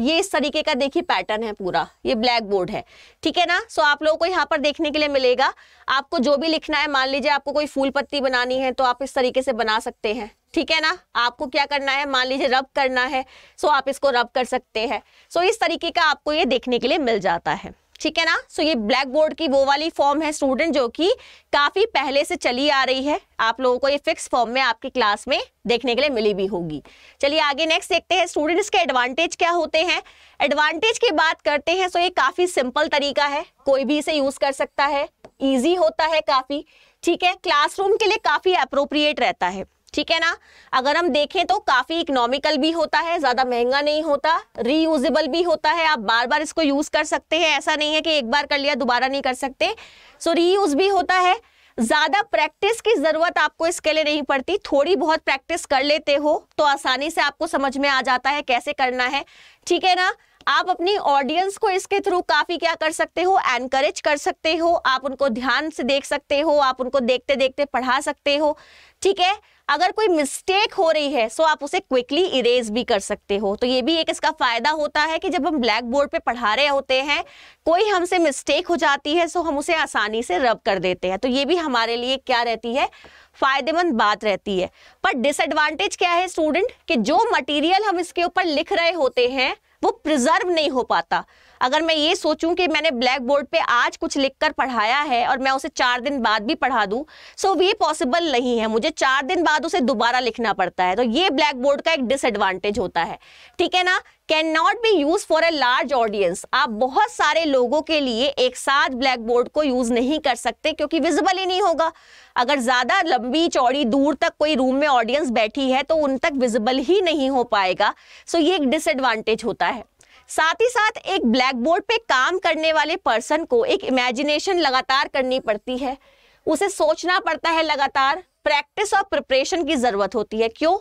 ये इस तरीके का देखिए पैटर्न है पूरा ये ब्लैक बोर्ड है ठीक है ना सो आप लोगों को यहाँ पर देखने के लिए मिलेगा आपको जो भी लिखना है मान लीजिए आपको कोई फूल पत्ती बनानी है तो आप इस तरीके से बना सकते हैं ठीक है ना आपको क्या करना है मान लीजिए रब करना है सो आप इसको रब कर सकते हैं सो इस तरीके का आपको ये देखने के लिए मिल जाता है ठीक है ना सो so, ये ब्लैक बोर्ड की वो वाली फॉर्म है स्टूडेंट जो कि काफी पहले से चली आ रही है आप लोगों को ये फिक्स फॉर्म में आपकी क्लास में देखने के लिए मिली भी होगी चलिए आगे नेक्स्ट देखते हैं स्टूडेंट इसके एडवांटेज क्या होते हैं एडवांटेज की बात करते हैं सो ये काफी सिंपल तरीका है कोई भी इसे यूज कर सकता है ईजी होता है काफी ठीक है क्लासरूम के लिए काफी अप्रोप्रिएट रहता है ठीक है ना अगर हम देखें तो काफी इकोनॉमिकल भी होता है ज्यादा महंगा नहीं होता रीयूजेबल भी होता है आप बार बार इसको यूज कर सकते हैं ऐसा नहीं है कि एक बार कर लिया दोबारा नहीं कर सकते सो रीयूज भी होता है ज्यादा प्रैक्टिस की जरूरत आपको इसके लिए नहीं पड़ती थोड़ी बहुत प्रैक्टिस कर लेते हो तो आसानी से आपको समझ में आ जाता है कैसे करना है ठीक है ना आप अपनी ऑडियंस को इसके थ्रू काफी क्या कर सकते हो एनकरेज कर सकते हो आप उनको ध्यान से देख सकते हो आप उनको देखते देखते पढ़ा सकते हो ठीक है अगर कोई मिस्टेक हो रही है सो आप उसे क्विकली इरेज भी कर सकते हो तो ये भी एक इसका फायदा होता है कि जब हम ब्लैक बोर्ड पर पढ़ा रहे होते हैं कोई हमसे मिस्टेक हो जाती है सो हम उसे आसानी से रब कर देते हैं तो ये भी हमारे लिए क्या रहती है फायदेमंद बात रहती है पर डिसएडवांटेज क्या है स्टूडेंट कि जो मटेरियल हम इसके ऊपर लिख रहे होते हैं वो प्रिजर्व नहीं हो पाता अगर मैं ये सोचूं कि मैंने ब्लैक बोर्ड पे आज कुछ लिखकर पढ़ाया है और मैं उसे चार दिन बाद भी पढ़ा दूं सो ये पॉसिबल नहीं है मुझे चार दिन बाद उसे दोबारा लिखना पड़ता है तो ये ब्लैक बोर्ड का एक डिसएडवांटेज होता है ठीक है ना can not be use for a large audience आप बहुत सारे लोगों के लिए एक साथ ब्लैक बोर्ड को यूज नहीं कर सकते क्योंकि विजिबल ही नहीं होगा अगर ज्यादा लंबी चौड़ी दूर तक कोई रूम में ऑडियंस बैठी है तो उन तक विजिबल ही नहीं हो पाएगा सो so ये एक डिसएडवांटेज होता है साथ ही साथ एक ब्लैक बोर्ड पे काम करने वाले पर्सन को एक इमेजिनेशन लगातार करनी पड़ती है उसे सोचना पड़ता है लगातार प्रैक्टिस और प्रिपरेशन की जरूरत होती है क्यों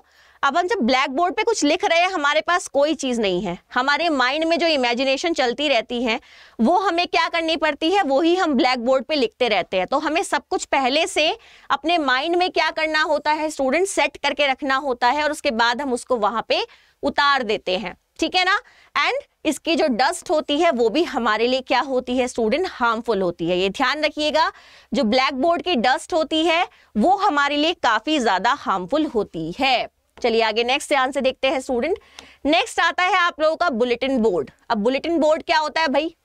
अब हम जब ब्लैक बोर्ड पे कुछ लिख रहे हैं हमारे पास कोई चीज़ नहीं है हमारे माइंड में जो इमेजिनेशन चलती रहती है वो हमें क्या करनी पड़ती है वही हम ब्लैक बोर्ड पे लिखते रहते हैं तो हमें सब कुछ पहले से अपने माइंड में क्या करना होता है स्टूडेंट सेट करके रखना होता है और उसके बाद हम उसको वहाँ पे उतार देते हैं ठीक है ना एंड इसकी जो डस्ट होती है वो भी हमारे लिए क्या होती है स्टूडेंट हार्मफुल होती है ये ध्यान रखिएगा जो ब्लैक बोर्ड की डस्ट होती है वो हमारे लिए काफी ज्यादा हार्मफुल होती है चलिए आगे नेक्स्ट ध्यान से देखते हैं स्टूडेंट नेक्स्ट आता है आप लोगों का बुलेटिन बोर्ड अब बुलेटिन बोर्ड क्या होता है भाई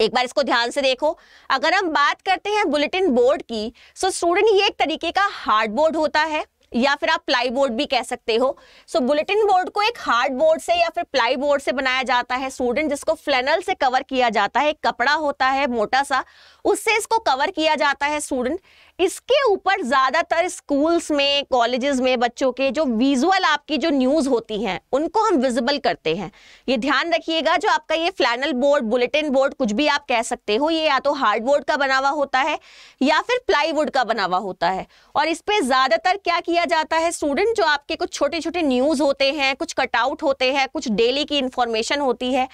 एक बार इसको ध्यान से देखो अगर हम बात करते हैं बुलेटिन बोर्ड की सो तो स्टूडेंट ये एक तरीके का हार्ड बोर्ड होता है या फिर आप प्लाई बोर्ड भी कह सकते हो सो बुलेटिन बोर्ड को एक हार्ड बोर्ड से या फिर प्लाई बोर्ड से बनाया जाता है स्टूडेंट जिसको फ्लैनल से कवर किया जाता है एक कपड़ा होता है मोटा सा उससे इसको कवर किया जाता है स्टूडेंट इसके ऊपर ज़्यादातर स्कूल्स में कॉलेजेस में बच्चों के जो विजुअल आपकी जो न्यूज़ होती हैं उनको हम विजिबल करते हैं ये ध्यान रखिएगा जो आपका ये फ्लैनल बोर्ड बुलेटिन बोर्ड कुछ भी आप कह सकते हो ये या तो हार्ड बोर्ड का बना हुआ होता है या फिर प्लाईवुड का बना हुआ होता है और इस पर ज़्यादातर क्या किया जाता है स्टूडेंट जो आपके कुछ छोटे छोटे न्यूज़ होते हैं कुछ कटआउट होते हैं कुछ डेली की इंफॉर्मेशन होती है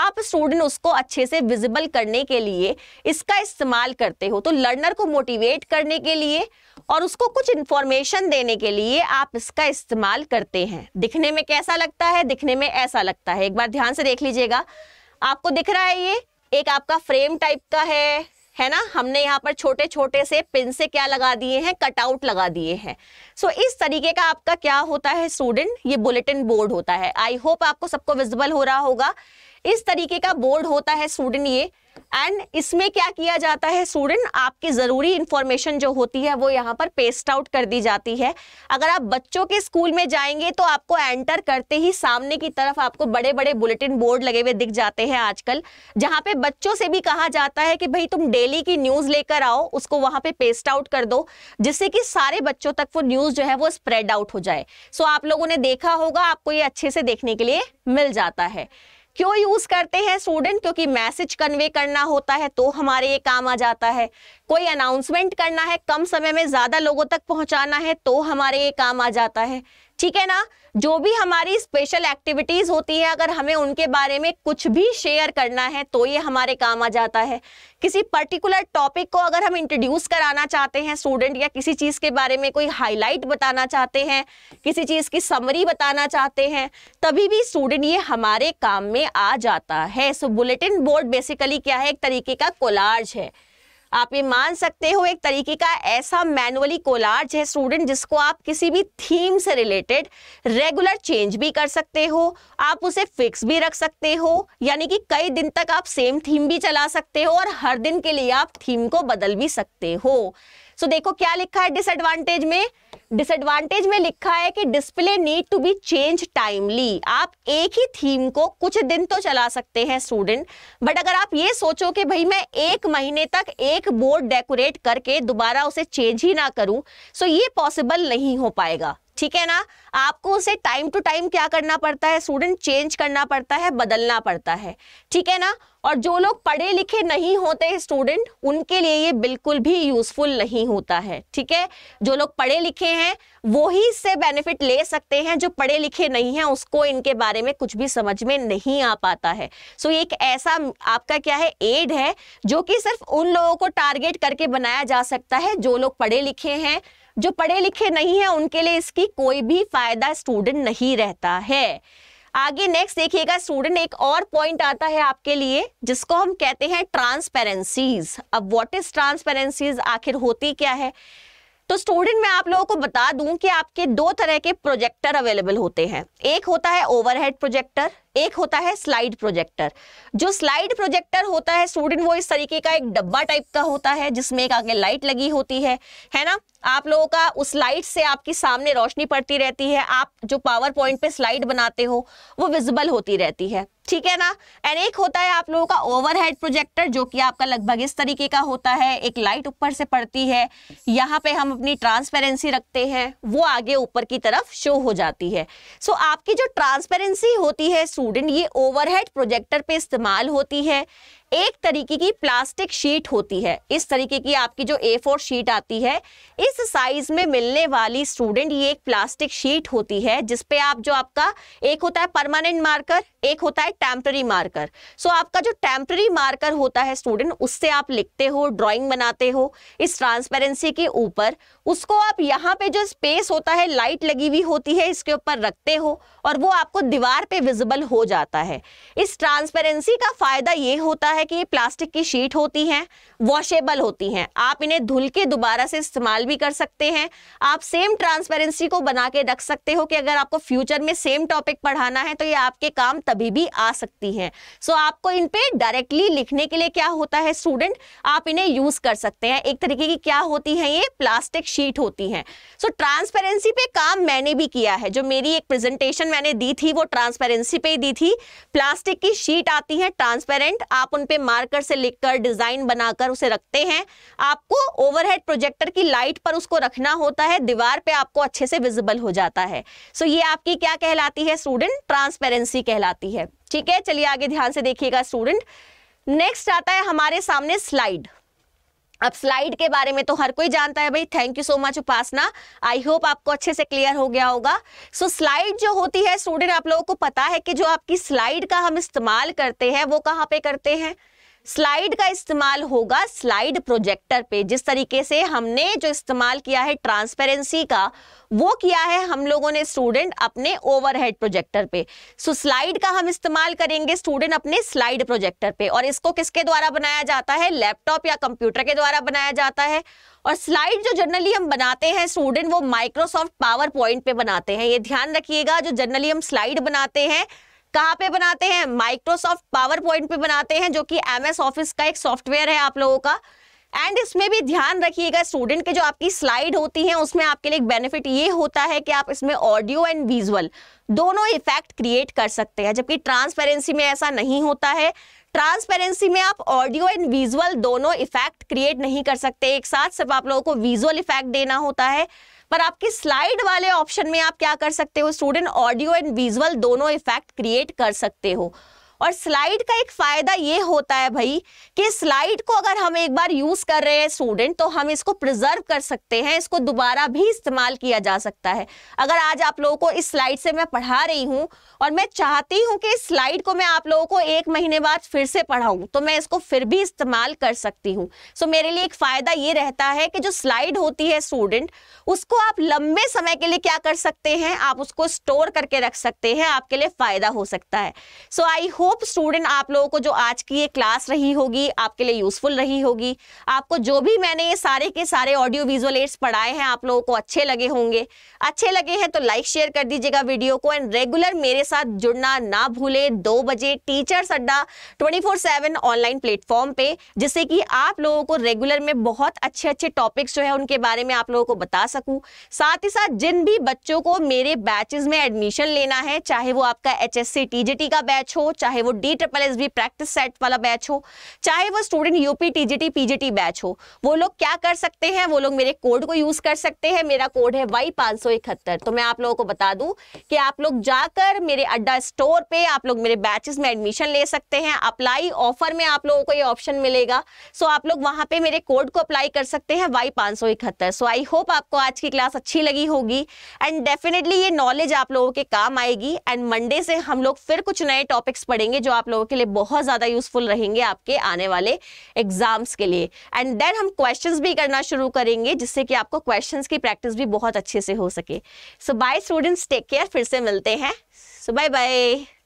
आप स्टूडेंट उसको अच्छे से विजिबल करने के लिए इसका इस्तेमाल करते हो तो लर्नर को मोटिवेट करने करने के लिए और उसको कुछ इंफॉर्मेशन देने के लिए आप इसका इस्तेमाल करते हैं दिखने में कैसा लगता है दिखने में ऐसा लगता है एक बार ध्यान से देख लीजिएगा आपको दिख रहा है ये एक आपका फ्रेम टाइप का है है ना हमने यहाँ पर छोटे छोटे से पिन से क्या लगा दिए हैं कटआउट लगा दिए हैं सो so, इस तरीके का आपका क्या होता है स्टूडेंट ये बुलेटिन बोर्ड होता है आई होप आपको सबको विजिबल हो रहा होगा इस तरीके का बोर्ड होता है स्टूडेंट ये एंड इसमें क्या किया जाता है स्टूडेंट आपकी ज़रूरी इन्फॉर्मेशन जो होती है वो यहाँ पर पेस्ट आउट कर दी जाती है अगर आप बच्चों के स्कूल में जाएंगे तो आपको एंटर करते ही सामने की तरफ आपको बड़े बड़े बुलेटिन बोर्ड लगे हुए दिख जाते हैं आजकल जहाँ पे बच्चों से भी कहा जाता है कि भाई तुम डेली की न्यूज़ लेकर आओ उसको वहाँ पे पेस्ट आउट कर दो जिससे कि सारे बच्चों तक वो न्यूज़ जो है वो स्प्रेड आउट हो जाए सो आप लोगों ने देखा होगा आपको ये अच्छे से देखने के लिए मिल जाता है क्यों यूज करते हैं स्टूडेंट क्योंकि मैसेज कन्वे करना होता है तो हमारे ये काम आ जाता है कोई अनाउंसमेंट करना है कम समय में ज्यादा लोगों तक पहुंचाना है तो हमारे ये काम आ जाता है ठीक है ना जो भी हमारी स्पेशल एक्टिविटीज होती है अगर हमें उनके बारे में कुछ भी शेयर करना है तो ये हमारे काम आ जाता है किसी पर्टिकुलर टॉपिक को अगर हम इंट्रोड्यूस कराना चाहते हैं स्टूडेंट या किसी चीज़ के बारे में कोई हाईलाइट बताना चाहते हैं किसी चीज़ की समरी बताना चाहते हैं तभी भी स्टूडेंट ये हमारे काम में आ जाता है सो बुलेटिन बोर्ड बेसिकली क्या है एक तरीके का कोलार्ज है आप ये मान सकते हो एक तरीके का ऐसा मैनुअली कोलार्ज है स्टूडेंट जिसको आप किसी भी थीम से रिलेटेड रेगुलर चेंज भी कर सकते हो आप उसे फिक्स भी रख सकते हो यानी कि कई दिन तक आप सेम थीम भी चला सकते हो और हर दिन के लिए आप थीम को बदल भी सकते हो सो देखो क्या लिखा है डिसएडवांटेज में डिसएडवांटेज में लिखा है कि display need to be change timely आप एक ही थीम को कुछ दिन तो चला सकते हैं स्टूडेंट बट अगर आप ये सोचो कि भाई मैं एक महीने तक एक बोर्ड डेकोरेट करके दोबारा उसे चेंज ही ना करूं सो ये पॉसिबल नहीं हो पाएगा ठीक है ना आपको उसे टाइम टू टाइम क्या करना पड़ता है स्टूडेंट चेंज करना पड़ता है बदलना पड़ता है ठीक है ना और जो लोग पढ़े लिखे नहीं होते स्टूडेंट उनके लिए ये बिल्कुल भी यूजफुल नहीं होता है ठीक है जो लोग पढ़े लिखे हैं वो ही इससे बेनिफिट ले सकते हैं जो पढ़े लिखे नहीं हैं उसको इनके बारे में कुछ भी समझ में नहीं आ पाता है सो so, ये एक ऐसा आपका क्या है एड है जो कि सिर्फ उन लोगों को टारगेट करके बनाया जा सकता है जो लोग पढ़े लिखे हैं जो पढ़े लिखे नहीं हैं उनके लिए इसकी कोई भी फायदा स्टूडेंट नहीं रहता है आगे नेक्स्ट देखिएगा स्टूडेंट एक और पॉइंट आता है आपके लिए जिसको हम कहते हैं ट्रांसपेरेंसीज अब व्हाट इज ट्रांसपेरेंसीज आखिर होती क्या है तो स्टूडेंट मैं आप लोगों को बता दूं कि आपके दो तरह के प्रोजेक्टर अवेलेबल होते हैं एक होता है ओवरहेड प्रोजेक्टर एक होता है स्लाइड प्रोजेक्टर जो स्लाइड प्रोजेक्टर होता है स्टूडेंट वो इस तरीके का एक डब्बा टाइप का होता है जिसमें एक आगे लाइट लगी होती है है ना आप लोगों का उस लाइट से आपकी सामने रोशनी पड़ती रहती है आप जो पावर पॉइंट पे स्लाइड बनाते हो वो विजिबल होती रहती है ठीक है ना एंड एक होता है आप लोगों का ओवरहेड प्रोजेक्टर जो कि आपका लगभग इस तरीके का होता है एक लाइट ऊपर से पड़ती है यहाँ पे हम अपनी ट्रांसपेरेंसी रखते हैं वो आगे ऊपर की तरफ शो हो जाती है सो आपकी जो ट्रांसपेरेंसी होती है स्टूडेंट ये ओवरहेड प्रोजेक्टर पे इस्तेमाल होती है एक तरीके की प्लास्टिक शीट होती है इस तरीके की आपकी जो ए फोर शीट आती है इस साइज में मिलने वाली स्टूडेंट ये एक प्लास्टिक शीट होती है जिसपे आप जो आपका एक होता है परमानेंट मार्कर एक होता है टेम्प्ररी मार्कर सो आपका जो टेम्प्ररी मार्कर होता है स्टूडेंट उससे आप लिखते हो ड्राइंग बनाते हो इस ट्रांसपेरेंसी के ऊपर उसको आप यहाँ पे जो स्पेस होता है लाइट लगी हुई होती है इसके ऊपर रखते हो और वो आपको दीवार पे विजिबल हो जाता है इस ट्रांसपेरेंसी का फायदा ये होता है कि ये प्लास्टिक की शीट होती हैं वॉशेबल होती हैं आप इन्हें धुल के दोबारा से इस्तेमाल भी कर सकते हैं आप सेम ट्रांसपेरेंसी को बना के रख सकते हो कि अगर आपको फ्यूचर में सेम टॉपिक पढ़ाना है तो ये आपके काम तभी भी आ सकती हैं सो आपको इन पर डायरेक्टली लिखने के लिए क्या होता है स्टूडेंट आप इन्हें यूज कर सकते हैं एक तरीके की क्या होती है ये प्लास्टिक शीट होती है सो ट्रांसपेरेंसी पे काम मैंने भी किया है जो मेरी एक प्रेजेंटेशन मैंने दी थी वो ट्रांसपेरेंसी पे ही दी थी प्लास्टिक की शीट आती है ट्रांसपेरेंट आप उन पे मार्कर से लिखकर डिजाइन बनाकर उसे रखते हैं आपको ओवरहेड प्रोजेक्टर की लाइट पर उसको रखना होता है दीवार पे आपको अच्छे से विजिबल हो जाता है सो ये आपकी क्या कहलाती है स्टूडेंट ट्रांसपेरेंसी कहलाती है ठीक है चलिए आगे ध्यान से देखिएगा स्टूडेंट नेक्स्ट आता है हमारे सामने स्लाइड अब स्लाइड के बारे में तो हर कोई जानता है भाई thank you so much Upasana I hope आपको अच्छे से क्लियर हो गया होगा सो so, स्लाइड जो होती है स्टूडेंट आप लोगों को पता है कि जो आपकी स्लाइड का हम इस्तेमाल करते हैं वो कहाँ पे करते हैं स्लाइड का इस्तेमाल होगा स्लाइड प्रोजेक्टर पे जिस तरीके से हमने जो इस्तेमाल किया है ट्रांसपेरेंसी का वो किया है हम लोगों ने स्टूडेंट अपने ओवरहेड प्रोजेक्टर पे सो so, स्लाइड का हम इस्तेमाल करेंगे स्टूडेंट अपने स्लाइड प्रोजेक्टर पे और इसको किसके द्वारा बनाया जाता है लैपटॉप या कंप्यूटर के द्वारा बनाया जाता है और स्लाइड जो जनरली हम बनाते हैं स्टूडेंट वो माइक्रोसॉफ्ट पावर पॉइंट पे बनाते हैं ये ध्यान रखिएगा जो जनरली हम स्लाइड बनाते हैं कहाँ पे बनाते हैं माइक्रोसॉफ्ट पावर पॉइंट पे बनाते हैं जो कि एमएस ऑफिस का एक सॉफ्टवेयर है आप लोगों का एंड इसमें भी ध्यान रखिएगा स्टूडेंट के जो आपकी स्लाइड होती है उसमें आपके लिए एक बेनिफिट ये होता है कि आप इसमें ऑडियो एंड विजुअल दोनों इफेक्ट क्रिएट कर सकते हैं जबकि ट्रांसपेरेंसी में ऐसा नहीं होता है ट्रांसपेरेंसी में आप ऑडियो एंड विजुअल दोनों इफेक्ट क्रिएट नहीं कर सकते एक साथ सिर्फ आप लोगों को विजुअल इफेक्ट देना होता है पर आपके स्लाइड वाले ऑप्शन में आप क्या कर सकते हो स्टूडेंट ऑडियो एंड विजुअल दोनों इफेक्ट क्रिएट कर सकते हो और स्लाइड का एक फायदा ये होता है भाई कि स्लाइड को अगर हम एक बार यूज कर रहे हैं स्टूडेंट तो हम इसको प्रिजर्व कर सकते हैं इसको दोबारा भी इस्तेमाल किया जा सकता है अगर आज आप लोगों को इस स्लाइड से मैं पढ़ा रही हूँ और मैं चाहती हूँ कि इस स्लाइड को मैं आप लोगों को एक महीने बाद फिर से पढ़ाऊँ तो मैं इसको फिर भी इस्तेमाल कर सकती हूँ सो मेरे लिए एक फायदा ये रहता है कि जो स्लाइड होती है स्टूडेंट उसको आप लंबे समय के लिए क्या कर सकते हैं आप उसको स्टोर करके रख सकते हैं आपके लिए फायदा हो सकता है so I hope hope student आप लोगों को जो आज की ये क्लास रही होगी आपके लिए यूजफुल रही होगी आपको जो भी मैंने ये सारे के सारे ऑडियो विजुअल एड्स पढ़ाए हैं आप लोगों को अच्छे लगे होंगे अच्छे लगे हैं तो लाइक शेयर कर दीजिएगा वीडियो को एंड रेगुलर मेरे साथ जुड़ना ना भूले दो बजे टीचर्स अड्डा ट्वेंटी ऑनलाइन प्लेटफॉर्म पे जिससे कि आप लोगों को रेगुलर में बहुत अच्छे अच्छे टॉपिक्स जो है उनके बारे में आप लोगों को बता सकूं साथ ही साथ जिन भी बच्चों को मेरे बैचेस में एडमिशन लेना है चाहे वो आपका एच एस का बैच हो चाहे चाहे वो D triple S B practice set वाला बैच हो चाहे वो student UP TGT PGT batch हो वो लोग क्या कर सकते हैं वो लोग मेरे कोड को यूज कर सकते हैं मेरा कोड है वाई पाँच तो मैं आप लोगों को बता दूं कि आप लोग जाकर मेरे अड्डा स्टोर पे आप लोग मेरे बैचेस में एडमिशन ले सकते हैं अप्लाई ऑफर में आप लोगों को ये ऑप्शन मिलेगा सो आप लोग वहां पे मेरे कोड को अप्लाई कर सकते हैं वाई पाँच सो आई होप आपको आज की क्लास अच्छी लगी होगी एंड डेफिनेटली ये नॉलेज आप लोगों के काम आएगी एंड मंडे से हम लोग फिर कुछ नए टॉपिक्स पढ़ेंगे रहेंगे जो आप लोगों के लिए बहुत ज़्यादा यूजफुल रहेंगे आपके आने वाले एग्जाम्स के लिए एंड देन हम क्वेश्चंस भी करना शुरू करेंगे जिससे कि आपको क्वेश्चंस की प्रैक्टिस भी बहुत अच्छे से हो सके so bye students take care फिर से मिलते हैं सो बाय बाय